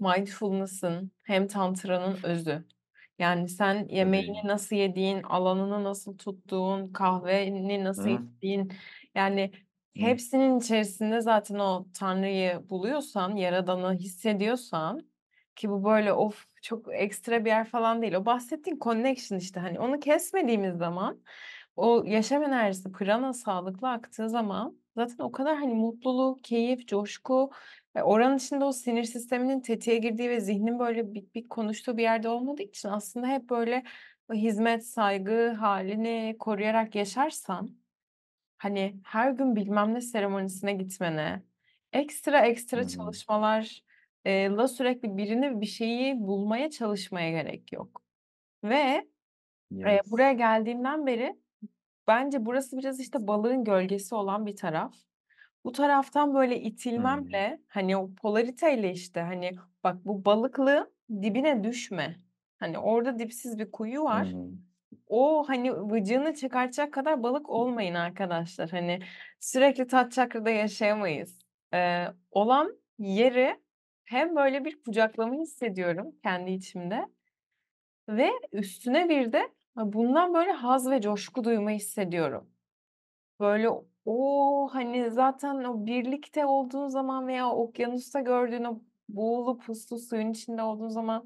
mindfulness'ın hem tantranın özü. Yani sen yemeğini nasıl yediğin, alanını nasıl tuttuğun, kahveni nasıl Hı. içtiğin yani hepsinin içerisinde zaten o Tanrı'yı buluyorsan, Yaradan'ı hissediyorsan ki bu böyle of çok ekstra bir yer falan değil. O bahsettiğin connection işte hani onu kesmediğimiz zaman o yaşam enerjisi prana sağlıklı aktığı zaman zaten o kadar hani mutluluk, keyif, coşku ve oranın içinde o sinir sisteminin tetiğe girdiği ve zihnin böyle bir, bir konuştuğu bir yerde olmadığı için aslında hep böyle hizmet, saygı halini koruyarak yaşarsan hani her gün bilmem ne seremonisine gitmene, ekstra ekstra hmm. çalışmalarla sürekli birini bir şeyi bulmaya çalışmaya gerek yok. Ve e, yes. buraya geldiğimden beri bence burası biraz işte balığın gölgesi olan bir taraf. Bu taraftan böyle itilmemle hmm. hani o polariteyle işte hani bak bu balıklı dibine düşme. Hani orada dipsiz bir kuyu var. Hmm. O hani vıcığını çıkartacak kadar balık olmayın arkadaşlar. Hani sürekli tat çakrada yaşayamayız. Ee, olan yeri hem böyle bir kucaklama hissediyorum kendi içimde ve üstüne bir de Bundan böyle haz ve coşku duyma hissediyorum. Böyle o hani zaten o birlikte olduğun zaman veya okyanusta gördüğün o buğulu puslu suyun içinde olduğun zaman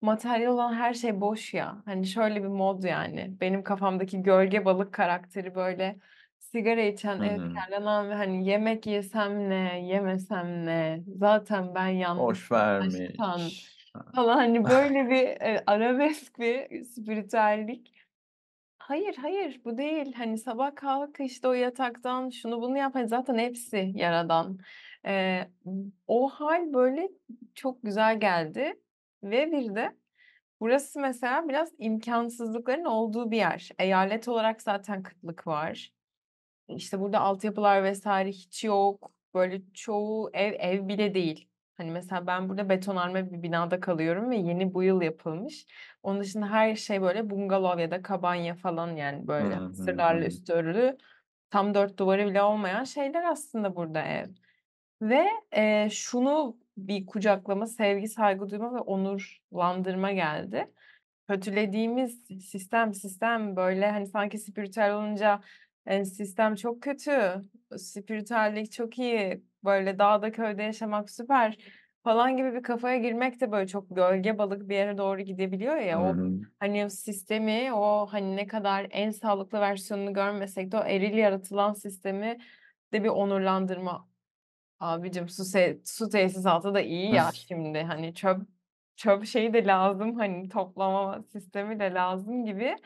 materyal olan her şey boş ya. Hani şöyle bir mod yani. Benim kafamdaki gölge balık karakteri böyle sigara içen, Hı. efkarlanan ve hani yemek yesem ne, yemesem ne, zaten ben yanlış Boş vermiş. Ama hani böyle bir e, arabesk bir spiritüellik. Hayır hayır bu değil. Hani sabah kalk işte o yataktan şunu bunu yap. Hani zaten hepsi yaradan. Ee, o hal böyle çok güzel geldi. Ve bir de burası mesela biraz imkansızlıkların olduğu bir yer. Eyalet olarak zaten kıtlık var. İşte burada altyapılar vesaire hiç yok. Böyle çoğu ev ev bile değil. Hani mesela ben burada betonarme bir binada kalıyorum ve yeni bu yıl yapılmış. Onun dışında her şey böyle bungalov ya da kabanya falan yani böyle sırlarla hmm. üstü örülü. Tam dört duvarı bile olmayan şeyler aslında burada ev. Ve e, şunu bir kucaklama, sevgi, saygı duyma ve onurlandırma geldi. Kötülediğimiz sistem sistem böyle hani sanki spiritüel olunca yani sistem çok kötü, spiritüellik çok iyi, böyle dağda köyde yaşamak süper falan gibi bir kafaya girmek de böyle çok gölge balık bir yere doğru gidebiliyor ya. O Hı-hı. hani sistemi o hani ne kadar en sağlıklı versiyonunu görmesek de o eril yaratılan sistemi de bir onurlandırma. Abicim su, se- su altı da iyi ya şimdi hani çöp çöp şeyi de lazım hani toplama sistemi de lazım gibi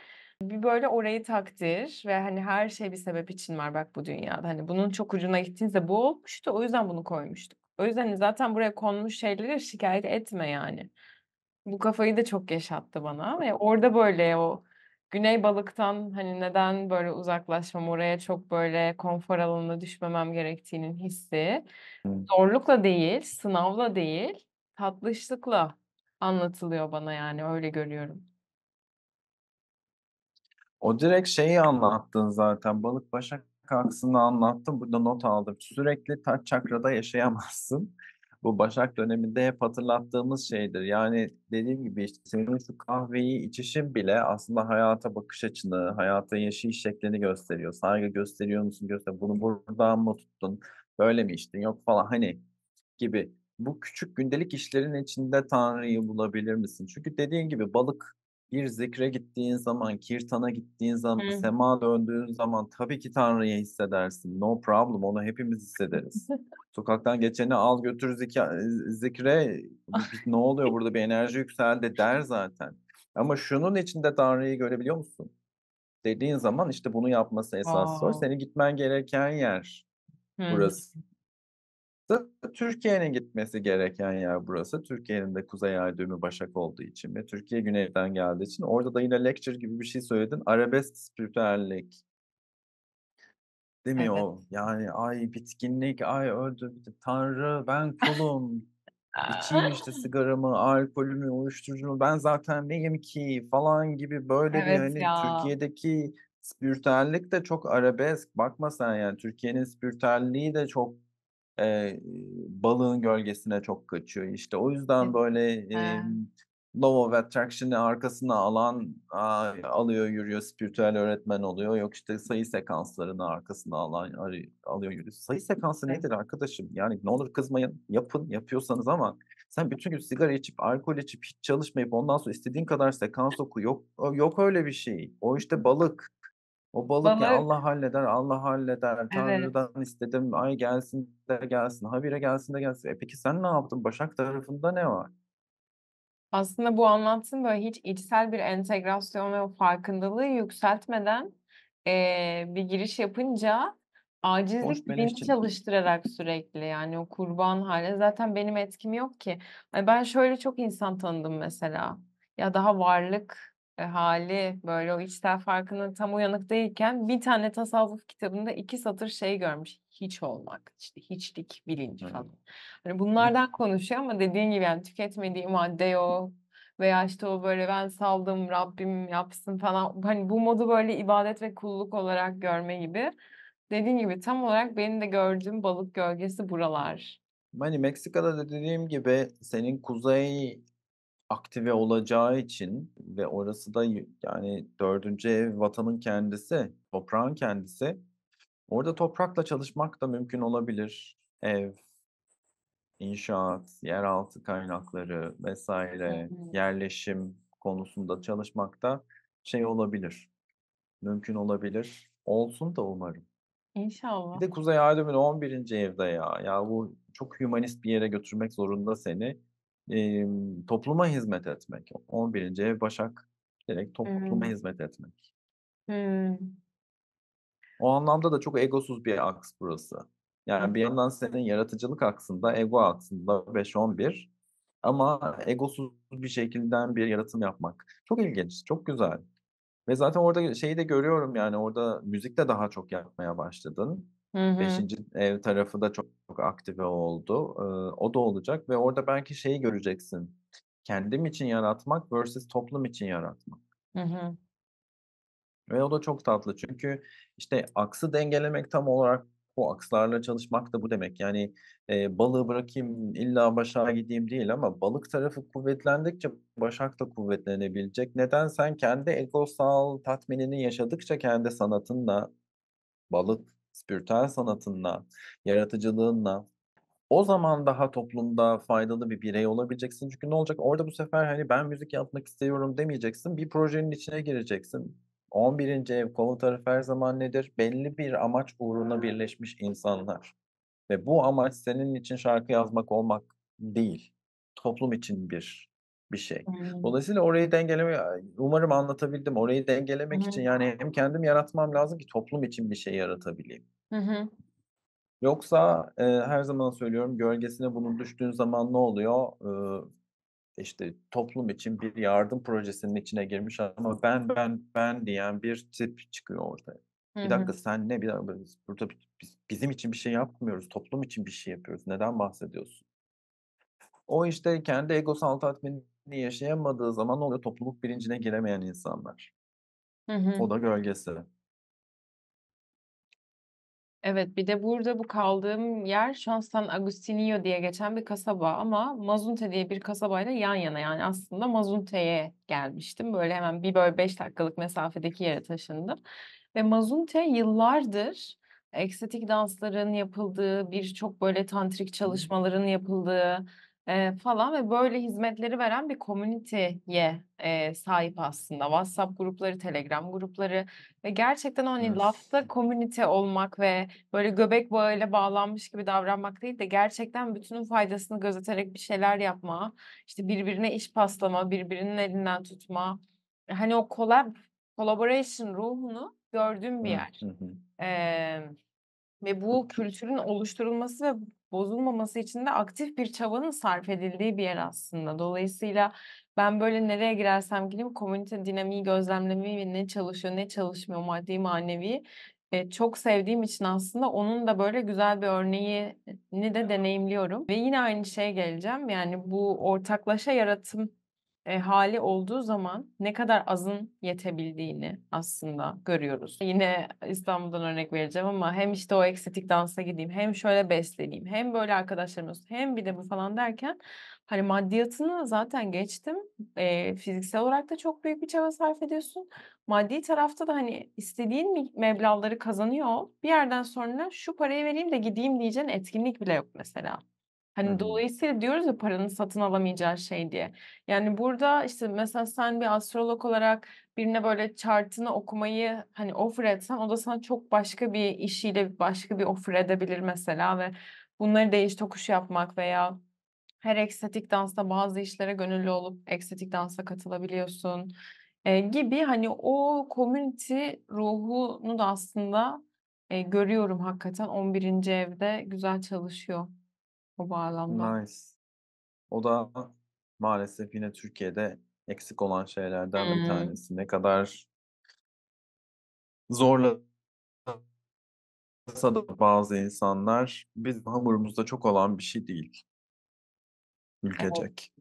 bir böyle orayı takdir ve hani her şey bir sebep için var bak bu dünyada. Hani bunun çok ucuna gittiğinizde bu olmuştu o yüzden bunu koymuştuk. O yüzden hani, zaten buraya konmuş şeyleri şikayet etme yani. Bu kafayı da çok yaşattı bana ve orada böyle o güney balıktan hani neden böyle uzaklaşmam oraya çok böyle konfor alanına düşmemem gerektiğinin hissi zorlukla değil, sınavla değil, tatlışlıkla anlatılıyor bana yani öyle görüyorum. O direkt şeyi anlattın zaten. Balık başak aksını anlattın. Burada not aldım. Sürekli taç çakrada yaşayamazsın. Bu başak döneminde hep hatırlattığımız şeydir. Yani dediğim gibi işte senin şu kahveyi içişin bile aslında hayata bakış açını, hayata yaşayış şeklini gösteriyor. Saygı gösteriyor musun? Göster. Bunu buradan mı tuttun? Böyle mi içtin? Yok falan hani gibi. Bu küçük gündelik işlerin içinde Tanrı'yı bulabilir misin? Çünkü dediğin gibi balık bir zikre gittiğin zaman, kirtana gittiğin zaman, Hı. sema döndüğün zaman tabii ki Tanrı'yı hissedersin. No problem, onu hepimiz hissederiz. Sokaktan geçeni al götür zika- e, zikre, ne oluyor burada bir enerji yükseldi der zaten. Ama şunun içinde Tanrı'yı görebiliyor musun? Dediğin zaman işte bunu yapması esas Aa. zor. Seni gitmen gereken yer Hı. burası. Türkiye'nin gitmesi gereken yer burası. Türkiye'nin de kuzey ay düğümü Başak olduğu için ve Türkiye güneyden geldiği için orada da yine lecture gibi bir şey söyledin. Arabesk spiritüellik Değil mi evet. o? Yani ay bitkinlik, ay öldü, tanrı ben kulum. İçeyim işte sigaramı, alkolümü, uyuşturucumu ben zaten neyim ki falan gibi böyle evet bir hani ya. Türkiye'deki spiritüellik de çok arabesk. Bakma sen yani Türkiye'nin spiritüelliği de çok Eee, balığın gölgesine çok kaçıyor. İşte, o yüzden böyle, He. emm, Law of Attraction'ı arkasına alan, aaa, alıyor, yürüyor, spiritüel öğretmen oluyor. Yok, işte, sayı sekanslarını arkasına alan arı alıyor, yürüyor. Sayı sekansı nedir arkadaşım? Yani ne olur kızmayın, yapın, yapıyorsanız ama sen bütün gün sigara içip, alkol içip, hiç çalışmayıp ondan sonra istediğin kadar sekans oku. Yok, yok öyle bir şey. O, işte, balık. O balık, balık. ya Allah halleder, Allah halleder. Evet. Tanrı'dan istedim, ay gelsin de gelsin, habire gelsin de gelsin. E peki sen ne yaptın? Başak tarafında ne var? Aslında bu anlattığın böyle hiç içsel bir entegrasyon ve farkındalığı yükseltmeden e, bir giriş yapınca acizlik bilinci çalıştırarak sürekli yani o kurban hali zaten benim etkim yok ki. Yani ben şöyle çok insan tanıdım mesela ya daha varlık e, hali böyle o içsel farkının tam uyanık değilken bir tane tasavvuf kitabında iki satır şey görmüş. Hiç olmak, işte hiçlik bilinci falan. Hani bunlardan konuşuyor ama dediğin gibi yani tüketmediği madde o veya işte o böyle ben saldım Rabbim yapsın falan. Hani bu modu böyle ibadet ve kulluk olarak görme gibi. Dediğin gibi tam olarak benim de gördüğüm balık gölgesi buralar. Hani Meksika'da da dediğim gibi senin kuzey aktive olacağı için ve orası da yani dördüncü ev vatanın kendisi, toprağın kendisi. Orada toprakla çalışmak da mümkün olabilir. Ev, inşaat, yeraltı kaynakları vesaire, yerleşim konusunda çalışmak da şey olabilir. Mümkün olabilir. Olsun da umarım. İnşallah. Bir de Kuzey Ay 11. evde ya. Ya bu çok humanist bir yere götürmek zorunda seni e, topluma hizmet etmek. 11. ev Başak direkt topluma hmm. hizmet etmek. Hmm. O anlamda da çok egosuz bir aks burası. Yani bir yandan senin yaratıcılık aksında, ego aksında 5-11 ama egosuz bir şekilde bir yaratım yapmak. Çok ilginç, çok güzel. Ve zaten orada şeyi de görüyorum yani orada müzikte daha çok yapmaya başladın. Hı hı. 5. ev tarafı da çok, çok aktive oldu. Eee, o da olacak ve orada belki şeyi göreceksin. Kendim için yaratmak versus toplum için yaratmak. Hı hı. Ve o da çok tatlı çünkü işte aksı dengelemek tam olarak bu akslarla çalışmak da bu demek. Yani, eee, balığı bırakayım illa başağa gideyim değil ama balık tarafı kuvvetlendikçe başak da kuvvetlenebilecek. Neden? Sen kendi egosal tatminini yaşadıkça kendi sanatınla balık spiritüel sanatınla, yaratıcılığınla o zaman daha toplumda faydalı bir birey olabileceksin. Çünkü ne olacak? Orada bu sefer hani ben müzik yapmak istiyorum demeyeceksin. Bir projenin içine gireceksin. 11. ev kova tarafı her zaman nedir? Belli bir amaç uğruna birleşmiş insanlar. Ve bu amaç senin için şarkı yazmak olmak değil. Toplum için bir bir şey. Dolayısıyla orayı dengeleme umarım anlatabildim. Orayı dengelemek hmm. için yani hem kendim yaratmam lazım ki toplum için bir şey yaratabileyim. Hmm. Yoksa e, her zaman söylüyorum gölgesine bunun düştüğün zaman ne oluyor? E, işte toplum için bir yardım projesinin içine girmiş ama ben ben ben diyen bir tip çıkıyor ortaya. Hı-hı. Bir dakika sen ne bir dakika biz burada biz, bizim için bir şey yapmıyoruz. Toplum için bir şey yapıyoruz. Neden bahsediyorsun? O işte kendi egosal tatmini yaşayamadığı zaman ne oluyor? Topluluk bilincine giremeyen insanlar. Hı hı. O da gölgesi. Evet bir de burada bu kaldığım yer şu an San Agustinio diye geçen bir kasaba ama Mazunte diye bir kasabayla yan yana yani aslında Mazunte'ye gelmiştim. Böyle hemen bir böyle beş dakikalık mesafedeki yere taşındım. Ve Mazunte yıllardır ekstatik dansların yapıldığı, birçok böyle tantrik çalışmaların yapıldığı, e, falan ve böyle hizmetleri veren bir komüniteye e, sahip aslında. WhatsApp grupları, Telegram grupları ve gerçekten hani evet. lafta komünite olmak ve böyle göbek bağıyla bağlanmış gibi davranmak değil de gerçekten bütünün faydasını gözeterek bir şeyler yapma, işte birbirine iş paslama, birbirinin elinden tutma, e, hani o collab, collaboration ruhunu gördüğüm bir yer. Ee, ve bu kültürün oluşturulması ve bozulmaması için de aktif bir çabanın sarf edildiği bir yer aslında. Dolayısıyla ben böyle nereye girersem gireyim komünite dinamiği gözlemlemeyi ve ne çalışıyor ne çalışmıyor maddi manevi e, çok sevdiğim için aslında onun da böyle güzel bir örneğini e, de deneyimliyorum. Ve yine aynı şeye geleceğim. Yani bu ortaklaşa yaratım e, hali olduğu zaman ne kadar azın yetebildiğini aslında görüyoruz. Yine İstanbul'dan örnek vereceğim ama hem işte o ekstetik dansa gideyim, hem şöyle besleneyim, hem böyle arkadaşlarımız, hem bir de bu falan derken hani maddiyatını zaten geçtim. E, fiziksel olarak da çok büyük bir çaba sarf ediyorsun. Maddi tarafta da hani istediğin meblağları kazanıyor. Bir yerden sonra şu parayı vereyim de gideyim diyeceğin etkinlik bile yok mesela. Hani hı dolayısıyla diyoruz ya paranın satın alamayacağı şey diye. Yani burada işte mesela sen bir astrolog olarak birine böyle chartını okumayı hani offer etsen o da sana çok başka bir işiyle başka bir offer edebilir mesela ve bunları değiş tokuş yapmak veya her ekstetik dansta bazı işlere gönüllü olup ekstetik dansa katılabiliyorsun e, gibi hani o community ruhunu da aslında e, görüyorum hakikaten 11. evde güzel çalışıyor o bağlamda. Nice. O da maalesef yine Türkiye'de eksik olan şeylerden hmm. bir tanesi. Ne kadar zorla da bazı insanlar bizim hamurumuzda çok olan bir şey değil. Ülkecek. Evet,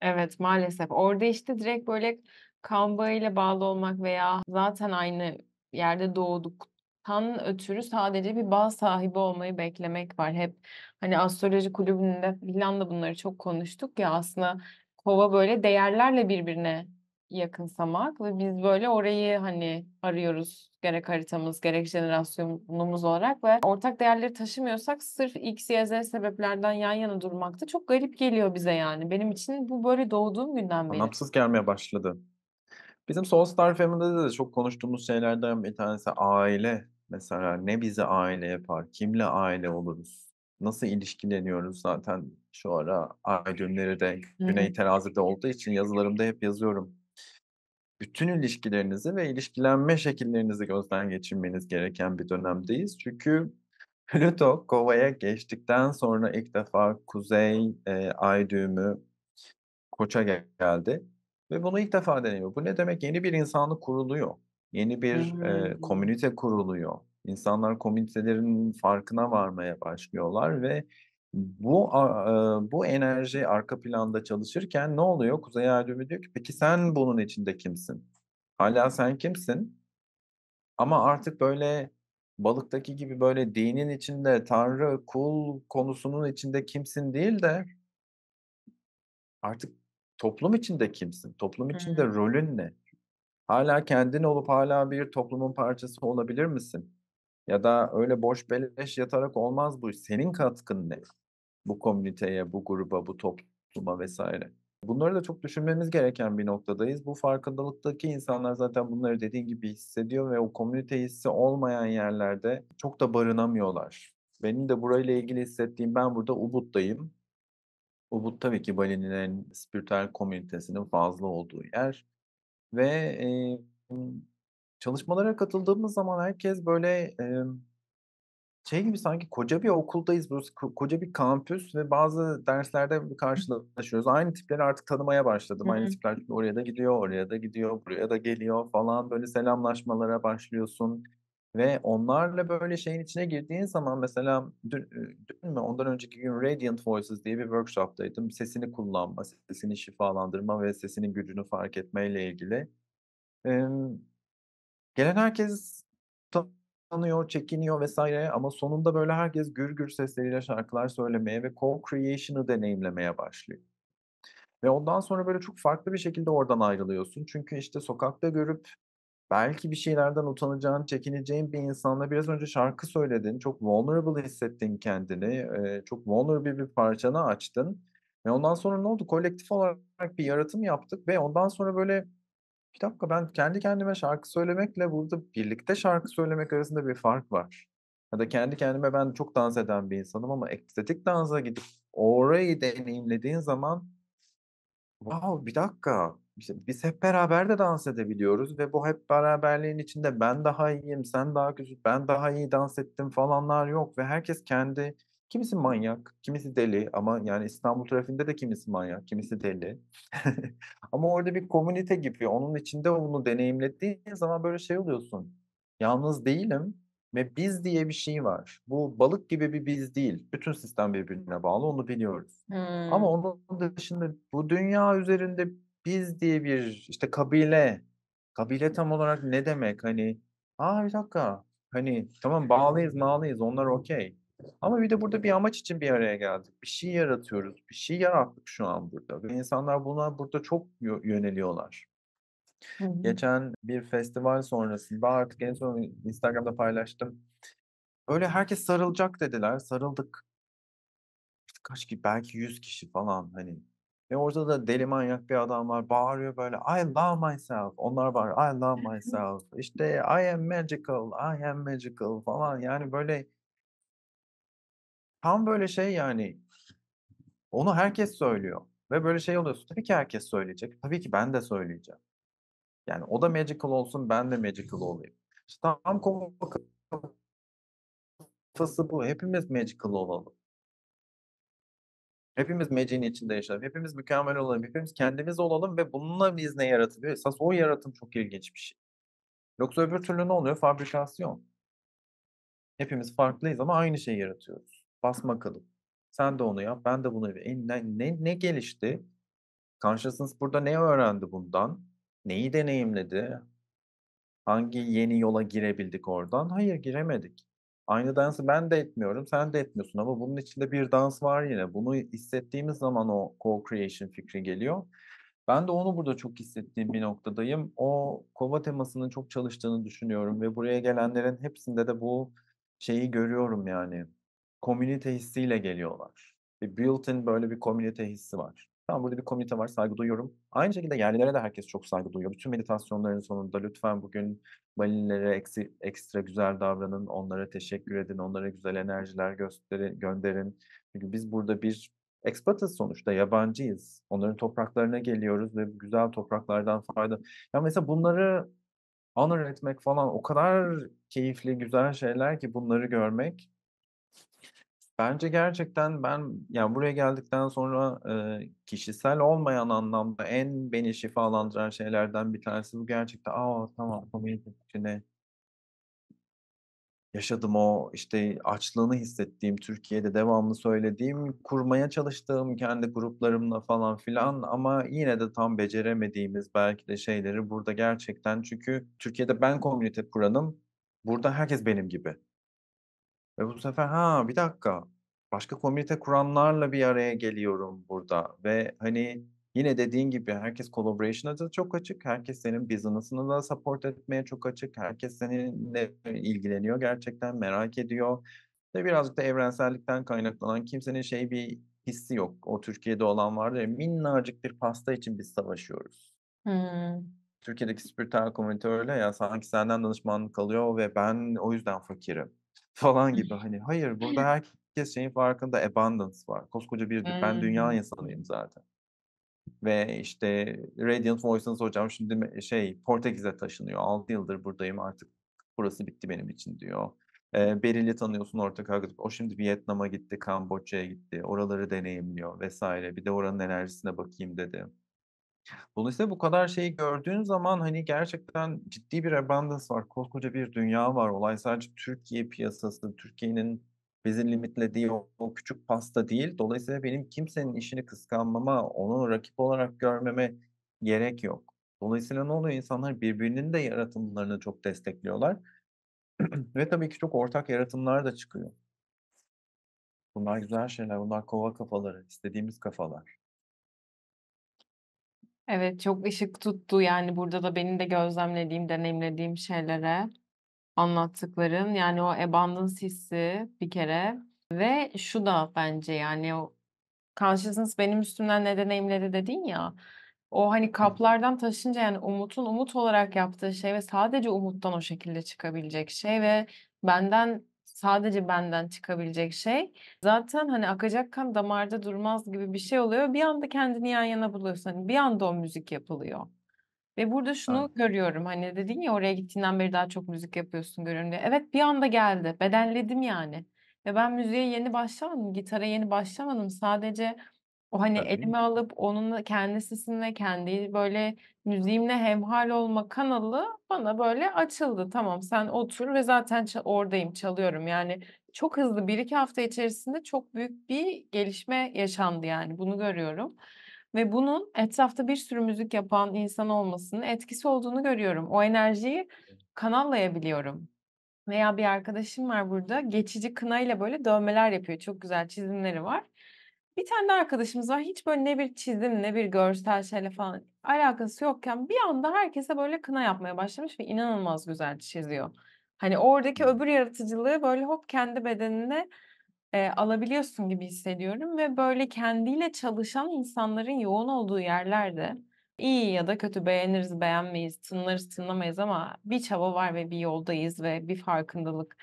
evet maalesef. Orada işte direkt böyle kamba ile bağlı olmak veya zaten aynı yerde doğduktan ötürü sadece bir bağ sahibi olmayı beklemek var. Hep hani astroloji kulübünde falan da bunları çok konuştuk ya aslında kova böyle değerlerle birbirine yakınsamak ve biz böyle orayı hani arıyoruz gerek haritamız gerek jenerasyonumuz olarak ve ortak değerleri taşımıyorsak sırf X, Y, Z sebeplerden yan yana durmak da çok garip geliyor bize yani. Benim için bu böyle doğduğum günden beri. Anlamsız gelmeye başladı. Bizim star Family'de de çok konuştuğumuz şeylerden bir tanesi aile. Mesela ne bize aile yapar, kimle aile oluruz, nasıl ilişkileniyoruz zaten şu ara ay dönleri de güney terazide olduğu için yazılarımda hep yazıyorum. Bütün ilişkilerinizi ve ilişkilenme şekillerinizi gözden geçirmeniz gereken bir dönemdeyiz. Çünkü Pluto kovaya geçtikten sonra ilk defa kuzey e, ay düğümü koça geldi. Ve bunu ilk defa deniyor. Bu ne demek? Yeni bir insanlık kuruluyor. Yeni bir e, hmm. komünite kuruluyor. İnsanlar komitelerin farkına varmaya başlıyorlar ve bu e, bu enerji arka planda çalışırken ne oluyor? Kuzey Aydın'ı diyor ki peki sen bunun içinde kimsin? Hala sen kimsin? Ama artık böyle balıktaki gibi böyle dinin içinde tanrı, kul konusunun içinde kimsin değil de artık toplum içinde kimsin? Toplum içinde hmm. rolün ne? Hala kendin olup hala bir toplumun parçası olabilir misin? Ya da öyle boş beleş yatarak olmaz bu iş. Senin katkın ne? Bu komüniteye, bu gruba, bu topluma vesaire. Bunları da çok düşünmemiz gereken bir noktadayız. Bu farkındalıktaki insanlar zaten bunları dediğin gibi hissediyor ve o komünite hissi olmayan yerlerde çok da barınamıyorlar. Benim de burayla ilgili hissettiğim ben burada Ubud'dayım. Ubud tabii ki Bali'nin en spiritüel komünitesinin fazla olduğu yer. Ve e, çalışmalara katıldığımız zaman herkes böyle e, şey gibi sanki koca bir okuldayız, burası koca bir kampüs ve bazı derslerde karşılaşıyoruz. Aynı tipleri artık tanımaya başladım. Aynı tipler oraya da gidiyor, oraya da gidiyor, buraya da geliyor falan. Böyle selamlaşmalara başlıyorsun. Ve onlarla böyle şeyin içine girdiğin zaman mesela dün, dün mü ondan önceki gün Radiant Voices diye bir workshop'taydım. Sesini kullanma, sesini şifalandırma ve sesinin gücünü fark etmeyle ilgili. Ee, Gelen herkes tanıyor, çekiniyor vesaire ama sonunda böyle herkes gür gür sesleriyle şarkılar söylemeye ve co-creation'ı deneyimlemeye başlıyor. Ve ondan sonra böyle çok farklı bir şekilde oradan ayrılıyorsun. Çünkü işte sokakta görüp belki bir şeylerden utanacağın, çekineceğin bir insanla biraz önce şarkı söyledin, çok vulnerable hissettin kendini, çok vulnerable bir parçanı açtın. Ve ondan sonra ne oldu? Kolektif olarak bir yaratım yaptık ve ondan sonra böyle bir dakika ben kendi kendime şarkı söylemekle burada birlikte şarkı söylemek arasında bir fark var. Ya da kendi kendime ben çok dans eden bir insanım ama ekstetik dansa gidip orayı deneyimlediğin zaman wow bir dakika işte biz hep beraber de dans edebiliyoruz ve bu hep beraberliğin içinde ben daha iyiyim, sen daha kötü, ben daha iyi dans ettim falanlar yok ve herkes kendi Kimisi manyak, kimisi deli ama yani İstanbul trafiğinde de kimisi manyak, kimisi deli. ama orada bir komünite gibi onun içinde onu deneyimlediğin zaman böyle şey oluyorsun. Yalnız değilim ve biz diye bir şey var. Bu balık gibi bir biz değil. Bütün sistem birbirine bağlı onu biliyoruz. Hmm. Ama onun dışında bu dünya üzerinde biz diye bir işte kabile. Kabile tam olarak ne demek hani? Aa bir dakika hani tamam bağlıyız bağlıyız. onlar okey. Ama bir de burada bir amaç için bir araya geldik. Bir şey yaratıyoruz. Bir şey yarattık şu an burada. Ve insanlar buna burada çok yöneliyorlar. Hı hı. Geçen bir festival sonrasında artık en son Instagram'da paylaştım. Öyle herkes sarılacak dediler. Sarıldık. Kaç ki belki 100 kişi falan hani. Ve orada da deli manyak bir adam var. Bağırıyor böyle I love myself. Onlar var I love myself. İşte I am magical. I am magical falan. Yani böyle Tam böyle şey yani onu herkes söylüyor. Ve böyle şey oluyorsun. Tabii ki herkes söyleyecek. Tabii ki ben de söyleyeceğim. Yani o da magical olsun ben de magical olayım. İşte tam kafası bu. Hepimiz magical olalım. Hepimiz magic'in içinde yaşayalım. Hepimiz mükemmel olalım. Hepimiz kendimiz olalım ve bununla biz ne yaratılıyor? Esas o yaratım çok ilginç bir şey. Yoksa öbür türlü ne oluyor? Fabrikasyon. Hepimiz farklıyız ama aynı şeyi yaratıyoruz basma kalıp. Sen de onu yap, ben de bunu yap. E, ne, ne gelişti? Karşısınız burada ne öğrendi bundan? Neyi deneyimledi? Hangi yeni yola girebildik oradan? Hayır giremedik. Aynı dansı ben de etmiyorum, sen de etmiyorsun ama bunun içinde bir dans var yine. Bunu hissettiğimiz zaman o co-creation fikri geliyor. Ben de onu burada çok hissettiğim bir noktadayım. O kova temasının çok çalıştığını düşünüyorum ve buraya gelenlerin hepsinde de bu şeyi görüyorum yani komünite hissiyle geliyorlar. Bir built-in böyle bir komünite hissi var. Tamam burada bir komünite var saygı duyuyorum. Aynı şekilde yerlilere de herkes çok saygı duyuyor. Bütün meditasyonların sonunda lütfen bugün Balinlere eksi, ekstra güzel davranın, onlara teşekkür edin, onlara güzel enerjiler gösterin, gönderin. Çünkü biz burada bir ekspatız sonuçta, yabancıyız. Onların topraklarına geliyoruz ve güzel topraklardan fayda. Ya yani mesela bunları honor etmek falan o kadar keyifli, güzel şeyler ki bunları görmek Bence gerçekten ben yani buraya geldikten sonra e, kişisel olmayan anlamda en beni şifalandıran şeylerden bir tanesi bu gerçekten. Aa tamam komedi içine yaşadım o işte açlığını hissettiğim Türkiye'de devamlı söylediğim kurmaya çalıştığım kendi gruplarımla falan filan ama yine de tam beceremediğimiz belki de şeyleri burada gerçekten çünkü Türkiye'de ben komünite kuranım burada herkes benim gibi. Ve bu sefer ha bir dakika başka komite kuranlarla bir araya geliyorum burada ve hani yine dediğin gibi herkes collaboration'a da çok açık. Herkes senin business'ını da support etmeye çok açık. Herkes seninle ilgileniyor gerçekten merak ediyor. Ve birazcık da evrensellikten kaynaklanan kimsenin şey bir hissi yok. O Türkiye'de olan vardır ya minnacık bir pasta için biz savaşıyoruz. Hmm. Türkiye'deki spiritüel komünite öyle ya sanki senden danışmanlık alıyor ve ben o yüzden fakirim falan gibi hani hayır burada herkes şeyin farkında abundance var. Koskoca bir hmm. ben dünya insanıyım zaten. Ve işte Radiant Voices hocam şimdi şey Portekiz'e taşınıyor. 6 yıldır buradayım artık burası bitti benim için diyor. E, Beril'i tanıyorsun ortak arkadaş. O şimdi Vietnam'a gitti, Kamboçya'ya gitti. Oraları deneyimliyor vesaire. Bir de oranın enerjisine bakayım dedi. Dolayısıyla bu kadar şeyi gördüğün zaman hani gerçekten ciddi bir abundance var. Koskoca bir dünya var. Olay sadece Türkiye piyasası, Türkiye'nin bizi limitlediği o, o küçük pasta değil. Dolayısıyla benim kimsenin işini kıskanmama, onu rakip olarak görmeme gerek yok. Dolayısıyla ne oluyor? İnsanlar birbirinin de yaratımlarını çok destekliyorlar. Ve tabii ki çok ortak yaratımlar da çıkıyor. Bunlar güzel şeyler, bunlar kova kafaları, istediğimiz kafalar. Evet, çok ışık tuttu yani burada da benim de gözlemlediğim, deneyimlediğim şeylere anlattıkların. Yani o abundance hissi bir kere ve şu da bence yani o consciousness benim üstümden ne deneyimledi dedin ya. O hani kaplardan taşınca yani Umut'un Umut olarak yaptığı şey ve sadece Umut'tan o şekilde çıkabilecek şey ve benden sadece benden çıkabilecek şey. Zaten hani akacak kan damarda durmaz gibi bir şey oluyor. Bir anda kendini yan yana buluyorsun. Hani bir anda o müzik yapılıyor. Ve burada şunu ha. görüyorum hani dedin ya oraya gittiğinden beri daha çok müzik yapıyorsun görüyorum diye. Evet bir anda geldi. Bedenledim yani. Ve ben müziğe yeni başlamadım, gitara yeni başlamadım. Sadece o hani Tabii. elime alıp onun kendisine kendi böyle müziğimle hemhal olma kanalı bana böyle açıldı. Tamam sen otur ve zaten ça- oradayım çalıyorum. Yani çok hızlı bir iki hafta içerisinde çok büyük bir gelişme yaşandı yani bunu görüyorum. Ve bunun etrafta bir sürü müzik yapan insan olmasının etkisi olduğunu görüyorum. O enerjiyi kanallayabiliyorum. Veya bir arkadaşım var burada geçici kınayla böyle dövmeler yapıyor. Çok güzel çizimleri var. Bir tane de arkadaşımız var. Hiç böyle ne bir çizim ne bir görsel şeyle falan alakası yokken bir anda herkese böyle kına yapmaya başlamış ve inanılmaz güzel çiziyor. Hani oradaki öbür yaratıcılığı böyle hop kendi bedenine e, alabiliyorsun gibi hissediyorum ve böyle kendiyle çalışan insanların yoğun olduğu yerlerde iyi ya da kötü beğeniriz beğenmeyiz tınlarız tınlamayız ama bir çaba var ve bir yoldayız ve bir farkındalık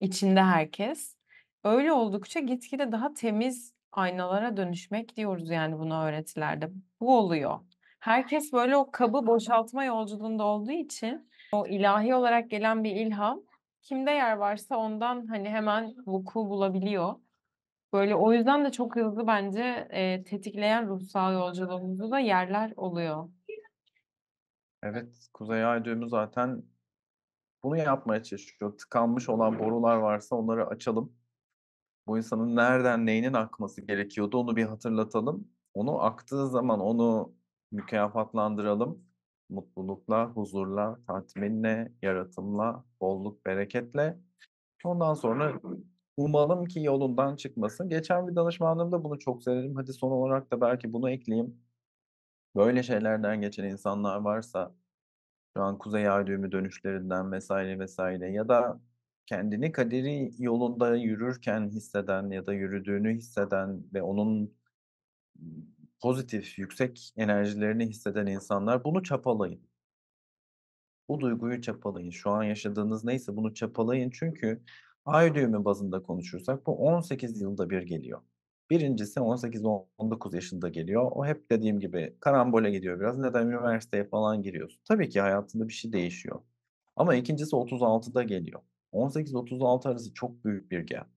içinde herkes. Öyle oldukça gitgide daha temiz Aynalara dönüşmek diyoruz yani buna öğretilerde. Bu oluyor. Herkes böyle o kabı boşaltma yolculuğunda olduğu için o ilahi olarak gelen bir ilham kimde yer varsa ondan hani hemen vuku bulabiliyor. Böyle o yüzden de çok hızlı bence e, tetikleyen ruhsal yolculuğumuzda da yerler oluyor. Evet, Kuzey Ay düğümü zaten bunu yapmaya çalışıyor. Tıkanmış olan borular varsa onları açalım. Bu insanın nereden neyinin akması gerekiyordu onu bir hatırlatalım. Onu aktığı zaman onu mükafatlandıralım. Mutlulukla, huzurla, tatminle, yaratımla, bolluk, bereketle. Ondan sonra umalım ki yolundan çıkmasın. Geçen bir danışmanlığımda bunu çok severim. Hadi son olarak da belki bunu ekleyeyim. Böyle şeylerden geçen insanlar varsa şu an Kuzey Ay düğümü dönüşlerinden vesaire vesaire ya da kendini kaderi yolunda yürürken hisseden ya da yürüdüğünü hisseden ve onun pozitif, yüksek enerjilerini hisseden insanlar bunu çapalayın. Bu duyguyu çapalayın. Şu an yaşadığınız neyse bunu çapalayın. Çünkü ay düğümü bazında konuşursak bu 18 yılda bir geliyor. Birincisi 18-19 yaşında geliyor. O hep dediğim gibi karambole gidiyor biraz. Neden üniversiteye falan giriyorsun? Tabii ki hayatında bir şey değişiyor. Ama ikincisi 36'da geliyor. 18-36 arası çok büyük bir gap.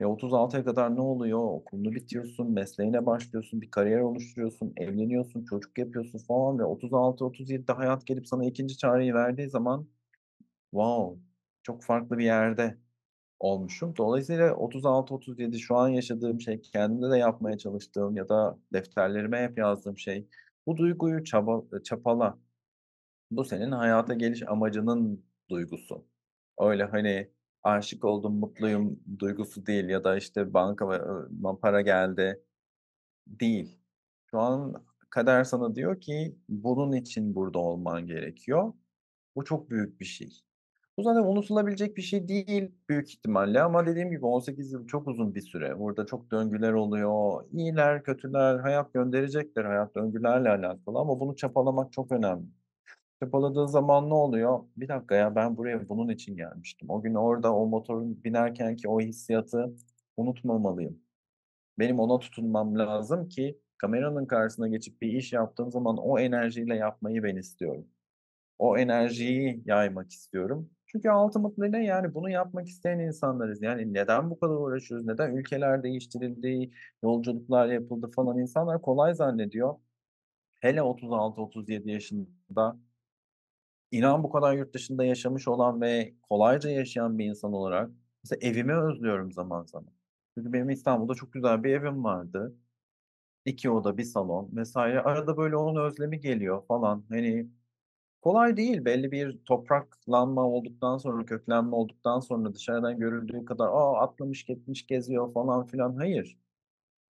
Ve 36'ya kadar ne oluyor? Okulunu bitiyorsun, mesleğine başlıyorsun, bir kariyer oluşturuyorsun, evleniyorsun, çocuk yapıyorsun falan ve 36-37'de hayat gelip sana ikinci çareyi verdiği zaman wow çok farklı bir yerde olmuşum. Dolayısıyla 36-37 şu an yaşadığım şey, kendimde de yapmaya çalıştığım ya da defterlerime hep yazdığım şey bu duyguyu çaba, çapala. Bu senin hayata geliş amacının duygusu. Öyle hani aşık oldum, mutluyum duygusu değil ya da işte banka para geldi değil. Şu an kader sana diyor ki bunun için burada olman gerekiyor. Bu çok büyük bir şey. Bu zaten unutulabilecek bir şey değil büyük ihtimalle ama dediğim gibi 18 yıl çok uzun bir süre. Burada çok döngüler oluyor. İyiler, kötüler, hayat gönderecektir. Hayat döngülerle alakalı ama bunu çapalamak çok önemli. Çabaladığın zaman ne oluyor? Bir dakika ya ben buraya bunun için gelmiştim. O gün orada o motorun binerken ki o hissiyatı unutmamalıyım. Benim ona tutunmam lazım ki kameranın karşısına geçip bir iş yaptığım zaman o enerjiyle yapmayı ben istiyorum. O enerjiyi yaymak istiyorum. Çünkü altı ultimately yani bunu yapmak isteyen insanlarız. Yani neden bu kadar uğraşıyoruz? Neden ülkeler değiştirildi, yolculuklar yapıldı falan insanlar kolay zannediyor. Hele 36-37 yaşında inan bu kadar yurt dışında yaşamış olan ve kolayca yaşayan bir insan olarak mesela evimi özlüyorum zaman zaman. Çünkü benim İstanbul'da çok güzel bir evim vardı. İki oda, bir salon vesaire. Arada böyle onun özlemi geliyor falan. Hani kolay değil. Belli bir topraklanma olduktan sonra, köklenme olduktan sonra dışarıdan görüldüğü kadar aa atlamış gitmiş geziyor falan filan. Hayır.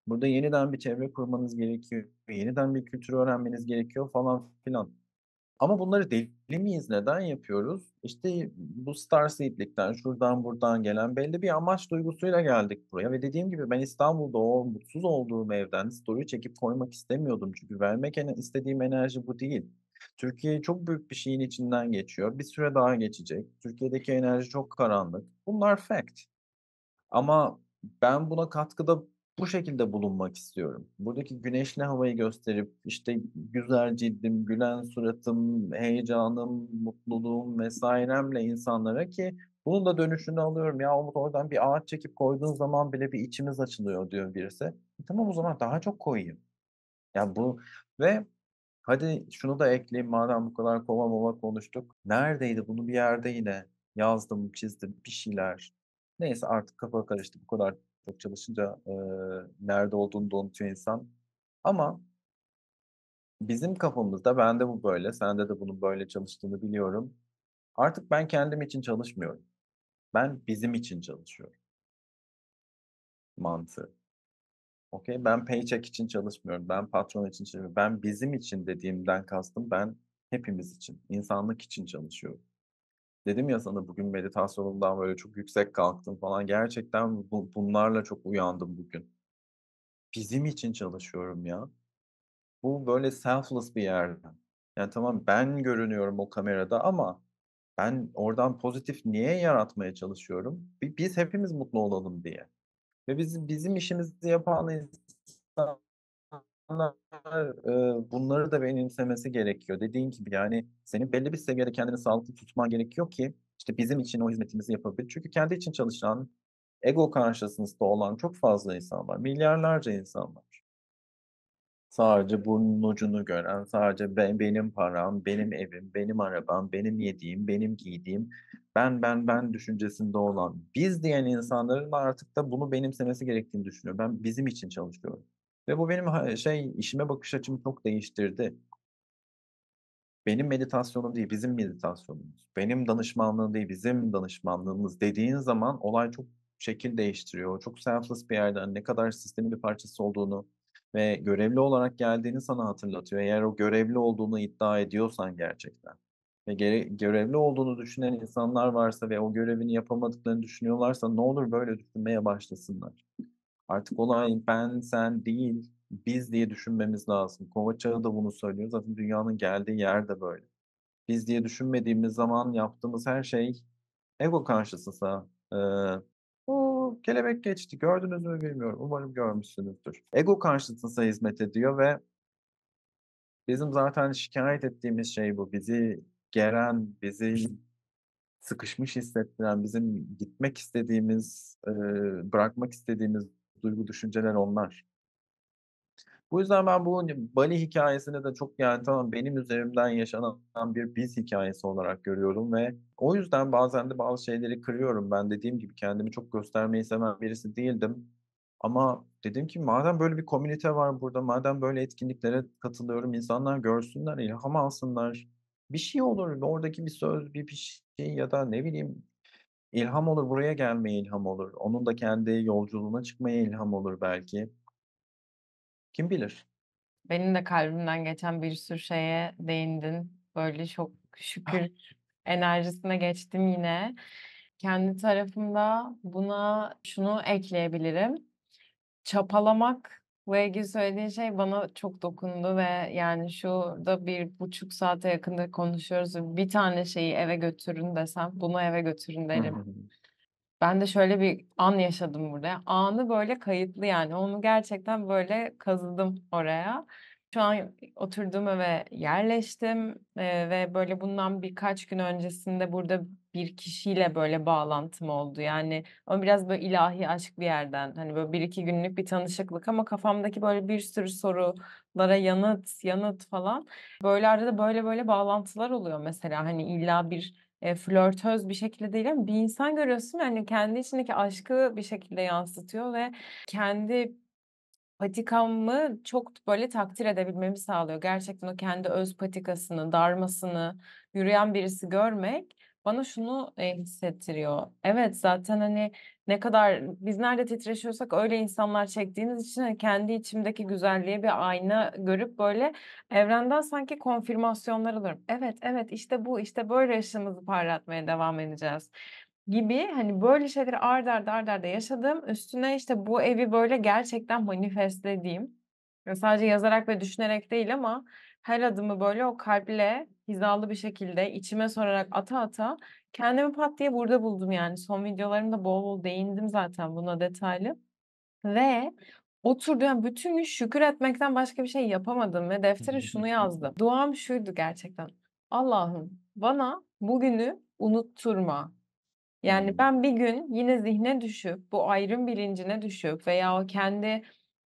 Burada yeniden bir çevre kurmanız gerekiyor. Yeniden bir kültürü öğrenmeniz gerekiyor falan filan. Ama bunları deli miyiz? Neden yapıyoruz? İşte bu Starseed'likten, şuradan buradan gelen belli bir amaç duygusuyla geldik buraya. Ve dediğim gibi ben İstanbul'da o mutsuz olduğum evden story çekip koymak istemiyordum. Çünkü vermek istediğim enerji bu değil. Türkiye çok büyük bir şeyin içinden geçiyor. Bir süre daha geçecek. Türkiye'deki enerji çok karanlık. Bunlar fact. Ama ben buna katkıda bu şekilde bulunmak istiyorum. Buradaki güneşli havayı gösterip işte güzel cildim, gülen suratım, heyecanım, mutluluğum vesairemle insanlara ki bunun da dönüşünü alıyorum. Ya Umut oradan bir ağaç çekip koyduğun zaman bile bir içimiz açılıyor diyor birisi. E, tamam o zaman daha çok koyayım. Yani bu ve hadi şunu da ekleyeyim madem bu kadar kova mova konuştuk. Neredeydi bunu bir yerde yine yazdım, çizdim bir şeyler. Neyse artık kafa karıştı bu kadar çok çalışınca e, nerede olduğunu da unutuyor insan. Ama bizim kafamızda bende bu böyle, sende de bunun böyle çalıştığını biliyorum. Artık ben kendim için çalışmıyorum. Ben bizim için çalışıyorum. Mantığı. Okey, ben paycheck için çalışmıyorum, ben patron için çalışmıyorum. Ben bizim için dediğimden kastım ben hepimiz için, insanlık için çalışıyorum dedim ya sana bugün meditasyonumdan böyle çok yüksek kalktım falan. Gerçekten bu, bunlarla çok uyandım bugün. Bizim için çalışıyorum ya. Bu böyle selfless bir yerden. Yani tamam ben görünüyorum o kamerada ama ben oradan pozitif niye yaratmaya çalışıyorum? Biz hepimiz mutlu olalım diye. Ve biz, bizim işimizi yapan insanlar e, bunları da benimsemesi gerekiyor. Dediğin gibi yani senin belli bir seviyede kendini sağlıklı tutman gerekiyor ki işte bizim için o hizmetimizi yapabilir. Çünkü kendi için çalışan, ego karşısında olan çok fazla insan var. Milyarlarca insan var. Sadece burnun ucunu gören, sadece ben, benim param, benim evim, benim arabam, benim yediğim, benim giydiğim, ben ben ben düşüncesinde olan biz diyen insanların artık da bunu benimsemesi gerektiğini düşünüyor. Ben bizim için çalışıyorum ve bu benim şey işime bakış açımı çok değiştirdi. Benim meditasyonum değil, bizim meditasyonumuz. Benim danışmanlığım değil, bizim danışmanlığımız dediğin zaman olay çok şekil değiştiriyor. Çok selfless bir yerden ne kadar sistemin bir parçası olduğunu ve görevli olarak geldiğini sana hatırlatıyor. Eğer o görevli olduğunu iddia ediyorsan gerçekten ve gere- görevli olduğunu düşünen insanlar varsa ve o görevini yapamadıklarını düşünüyorlarsa ne olur böyle düşünmeye başlasınlar. Artık olay ben, sen değil, biz diye düşünmemiz lazım. Kova çağı da bunu söylüyor. Zaten dünyanın geldiği yer de böyle. Biz diye düşünmediğimiz zaman yaptığımız her şey ego karşısında. Ee, o kelebek geçti gördünüz mü bilmiyorum. Umarım görmüşsünüzdür. Ego karşısına hizmet ediyor ve bizim zaten şikayet ettiğimiz şey bu. Bizi geren, bizi sıkışmış hissettiren, bizim gitmek istediğimiz, bırakmak istediğimiz duygu düşünceler onlar. Bu yüzden ben bu Bali hikayesini de çok yani tamam benim üzerimden yaşanan bir biz hikayesi olarak görüyorum ve o yüzden bazen de bazı şeyleri kırıyorum. Ben dediğim gibi kendimi çok göstermeyi seven birisi değildim. Ama dedim ki madem böyle bir komünite var burada, madem böyle etkinliklere katılıyorum, insanlar görsünler, ilham alsınlar. Bir şey olur, oradaki bir söz, bir, bir şey ya da ne bileyim İlham olur, buraya gelmeye ilham olur. Onun da kendi yolculuğuna çıkmaya ilham olur belki. Kim bilir? Benim de kalbimden geçen bir sürü şeye değindin. Böyle çok ah. şükür enerjisine geçtim yine. Kendi tarafımda buna şunu ekleyebilirim. Çapalamak bu ilgili söylediğin şey bana çok dokundu ve yani şurada bir buçuk saate yakında konuşuyoruz. Bir tane şeyi eve götürün desem bunu eve götürün derim. ben de şöyle bir an yaşadım burada. Anı böyle kayıtlı yani. Onu gerçekten böyle kazıdım oraya. Şu an oturduğum eve yerleştim ee, ve böyle bundan birkaç gün öncesinde burada bir kişiyle böyle bağlantım oldu. Yani ama biraz böyle ilahi aşk bir yerden. Hani böyle bir iki günlük bir tanışıklık ama kafamdaki böyle bir sürü sorulara yanıt, yanıt falan. Böyle arada böyle böyle bağlantılar oluyor mesela. Hani illa bir e, flörtöz bir şekilde değil ama bir insan görüyorsun yani kendi içindeki aşkı bir şekilde yansıtıyor ve kendi patikamı çok böyle takdir edebilmemi sağlıyor. Gerçekten o kendi öz patikasını, darmasını yürüyen birisi görmek bana şunu hissettiriyor. Evet zaten hani ne kadar biz nerede titreşiyorsak öyle insanlar çektiğiniz için hani kendi içimdeki güzelliğe bir ayna görüp böyle evrenden sanki konfirmasyonlar alıyorum. Evet evet işte bu işte böyle ışığımızı parlatmaya devam edeceğiz gibi hani böyle şeyleri ard arda ard arda yaşadığım Üstüne işte bu evi böyle gerçekten manifestlediğim. sadece yazarak ve düşünerek değil ama her adımı böyle o kalple hizalı bir şekilde içime sorarak ata ata kendimi pat diye burada buldum yani. Son videolarımda bol bol değindim zaten buna detaylı. Ve oturduğum yani bütün gün şükür etmekten başka bir şey yapamadım ve deftere şunu yazdım. Duam şuydu gerçekten. Allah'ım bana bugünü unutturma. Yani hmm. ben bir gün yine zihne düşüp bu ayrım bilincine düşüp veya o kendi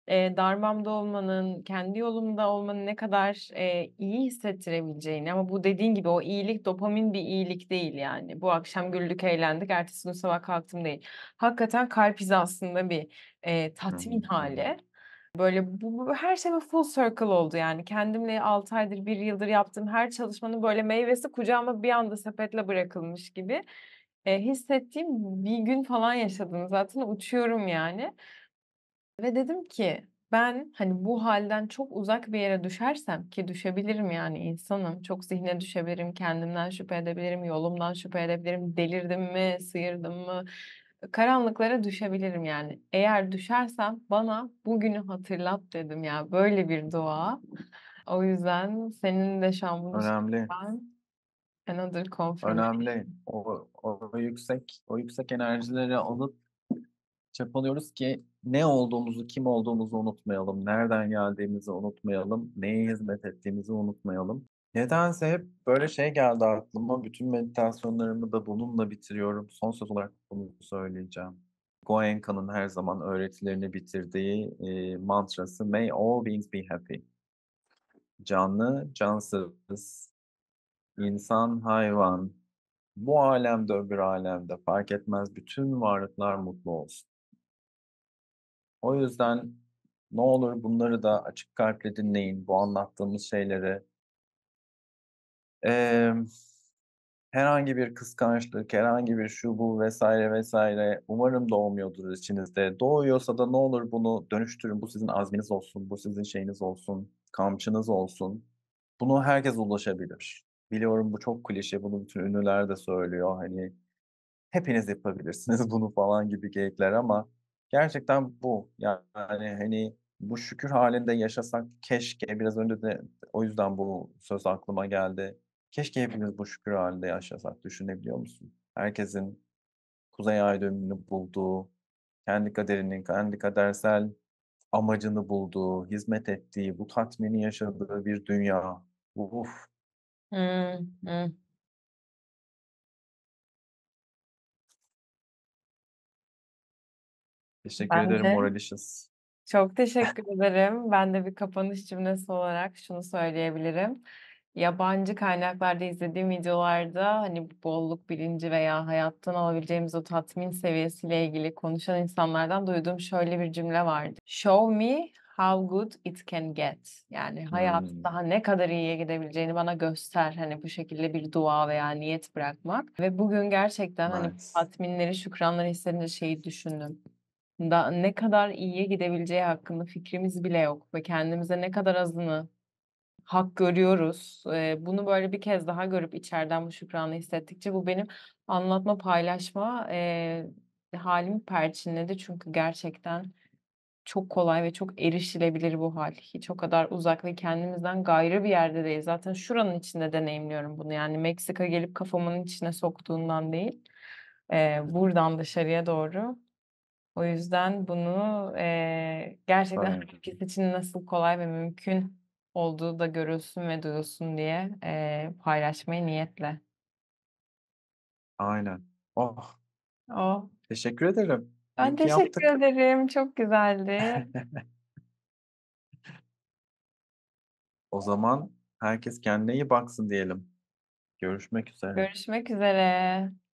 e, darmamda olmanın, kendi yolumda olmanın ne kadar e, iyi hissettirebileceğini ama bu dediğin gibi o iyilik dopamin bir iyilik değil yani. Bu akşam güldük, eğlendik, ertesi gün sabah kalktım değil. Hakikaten kalp hizasında bir e, tatmin hali. Böyle bu, bu her şey bir full circle oldu yani. Kendimle 6 aydır, 1 yıldır yaptığım her çalışmanın böyle meyvesi kucağıma bir anda sepetle bırakılmış gibi. E, hissettiğim bir gün falan yaşadım zaten uçuyorum yani. Ve dedim ki ben hani bu halden çok uzak bir yere düşersem ki düşebilirim yani insanım. Çok zihne düşebilirim, kendimden şüphe edebilirim, yolumdan şüphe edebilirim. Delirdim mi, sıyırdım mı? Karanlıklara düşebilirim yani. Eğer düşersem bana bugünü hatırlat dedim ya. Böyle bir dua. O yüzden senin de şambını Önemli. Another Önemli. O, o, yüksek o yüksek enerjileri alıp çapalıyoruz ki ne olduğumuzu, kim olduğumuzu unutmayalım, nereden geldiğimizi unutmayalım, neye hizmet ettiğimizi unutmayalım. Nedense hep böyle şey geldi aklıma. Bütün meditasyonlarımı da bununla bitiriyorum. Son söz olarak bunu söyleyeceğim. Goenka'nın her zaman öğretilerini bitirdiği e, mantrası May all beings be happy. Canlı, cansız, insan, hayvan, bu alemde öbür alemde fark etmez bütün varlıklar mutlu olsun. O yüzden ne olur bunları da açık kalple dinleyin. Bu anlattığımız şeyleri. Ee, herhangi bir kıskançlık, herhangi bir şu bu vesaire vesaire umarım doğmuyordur içinizde. Doğuyorsa da ne olur bunu dönüştürün. Bu sizin azminiz olsun, bu sizin şeyiniz olsun, kamçınız olsun. Bunu herkes ulaşabilir. Biliyorum bu çok klişe, bunu bütün ünlüler de söylüyor. Hani hepiniz yapabilirsiniz bunu falan gibi geyikler ama gerçekten bu. Yani hani bu şükür halinde yaşasak keşke biraz önce de o yüzden bu söz aklıma geldi. Keşke hepimiz bu şükür halinde yaşasak düşünebiliyor musun? Herkesin kuzey ay dönümünü bulduğu, kendi kaderinin, kendi kadersel amacını bulduğu, hizmet ettiği, bu tatmini yaşadığı bir dünya. Uf. Hmm, hmm. Teşekkür ben ederim de... Moralicious. Çok teşekkür ederim. Ben de bir kapanış cümlesi olarak şunu söyleyebilirim. Yabancı kaynaklarda izlediğim videolarda hani bolluk bilinci veya hayattan alabileceğimiz o tatmin seviyesiyle ilgili konuşan insanlardan duyduğum şöyle bir cümle vardı. Show me how good it can get. Yani hayat hmm. daha ne kadar iyiye gidebileceğini bana göster. Hani bu şekilde bir dua veya niyet bırakmak. Ve bugün gerçekten hani, nice. hani tatminleri, şükranları hissedince şeyi düşündüm da ne kadar iyiye gidebileceği hakkında fikrimiz bile yok ve kendimize ne kadar azını hak görüyoruz. Ee, bunu böyle bir kez daha görüp içeriden bu şükranı hissettikçe bu benim anlatma, paylaşma e, halimi perçinledi. Çünkü gerçekten çok kolay ve çok erişilebilir bu hal. Hiç o kadar uzak ve kendimizden gayrı bir yerde değil. Zaten şuranın içinde deneyimliyorum bunu. Yani Meksika gelip kafamın içine soktuğundan değil. E, buradan dışarıya doğru o yüzden bunu e, gerçekten Aynen. herkes için nasıl kolay ve mümkün olduğu da görülsün ve duyulsun diye e, paylaşmayı niyetle. Aynen. Oh, Oh. teşekkür ederim. Ben İyi teşekkür yaptık. ederim. Çok güzeldi. O zaman herkes kendine iyi baksın diyelim. Görüşmek üzere. Görüşmek üzere.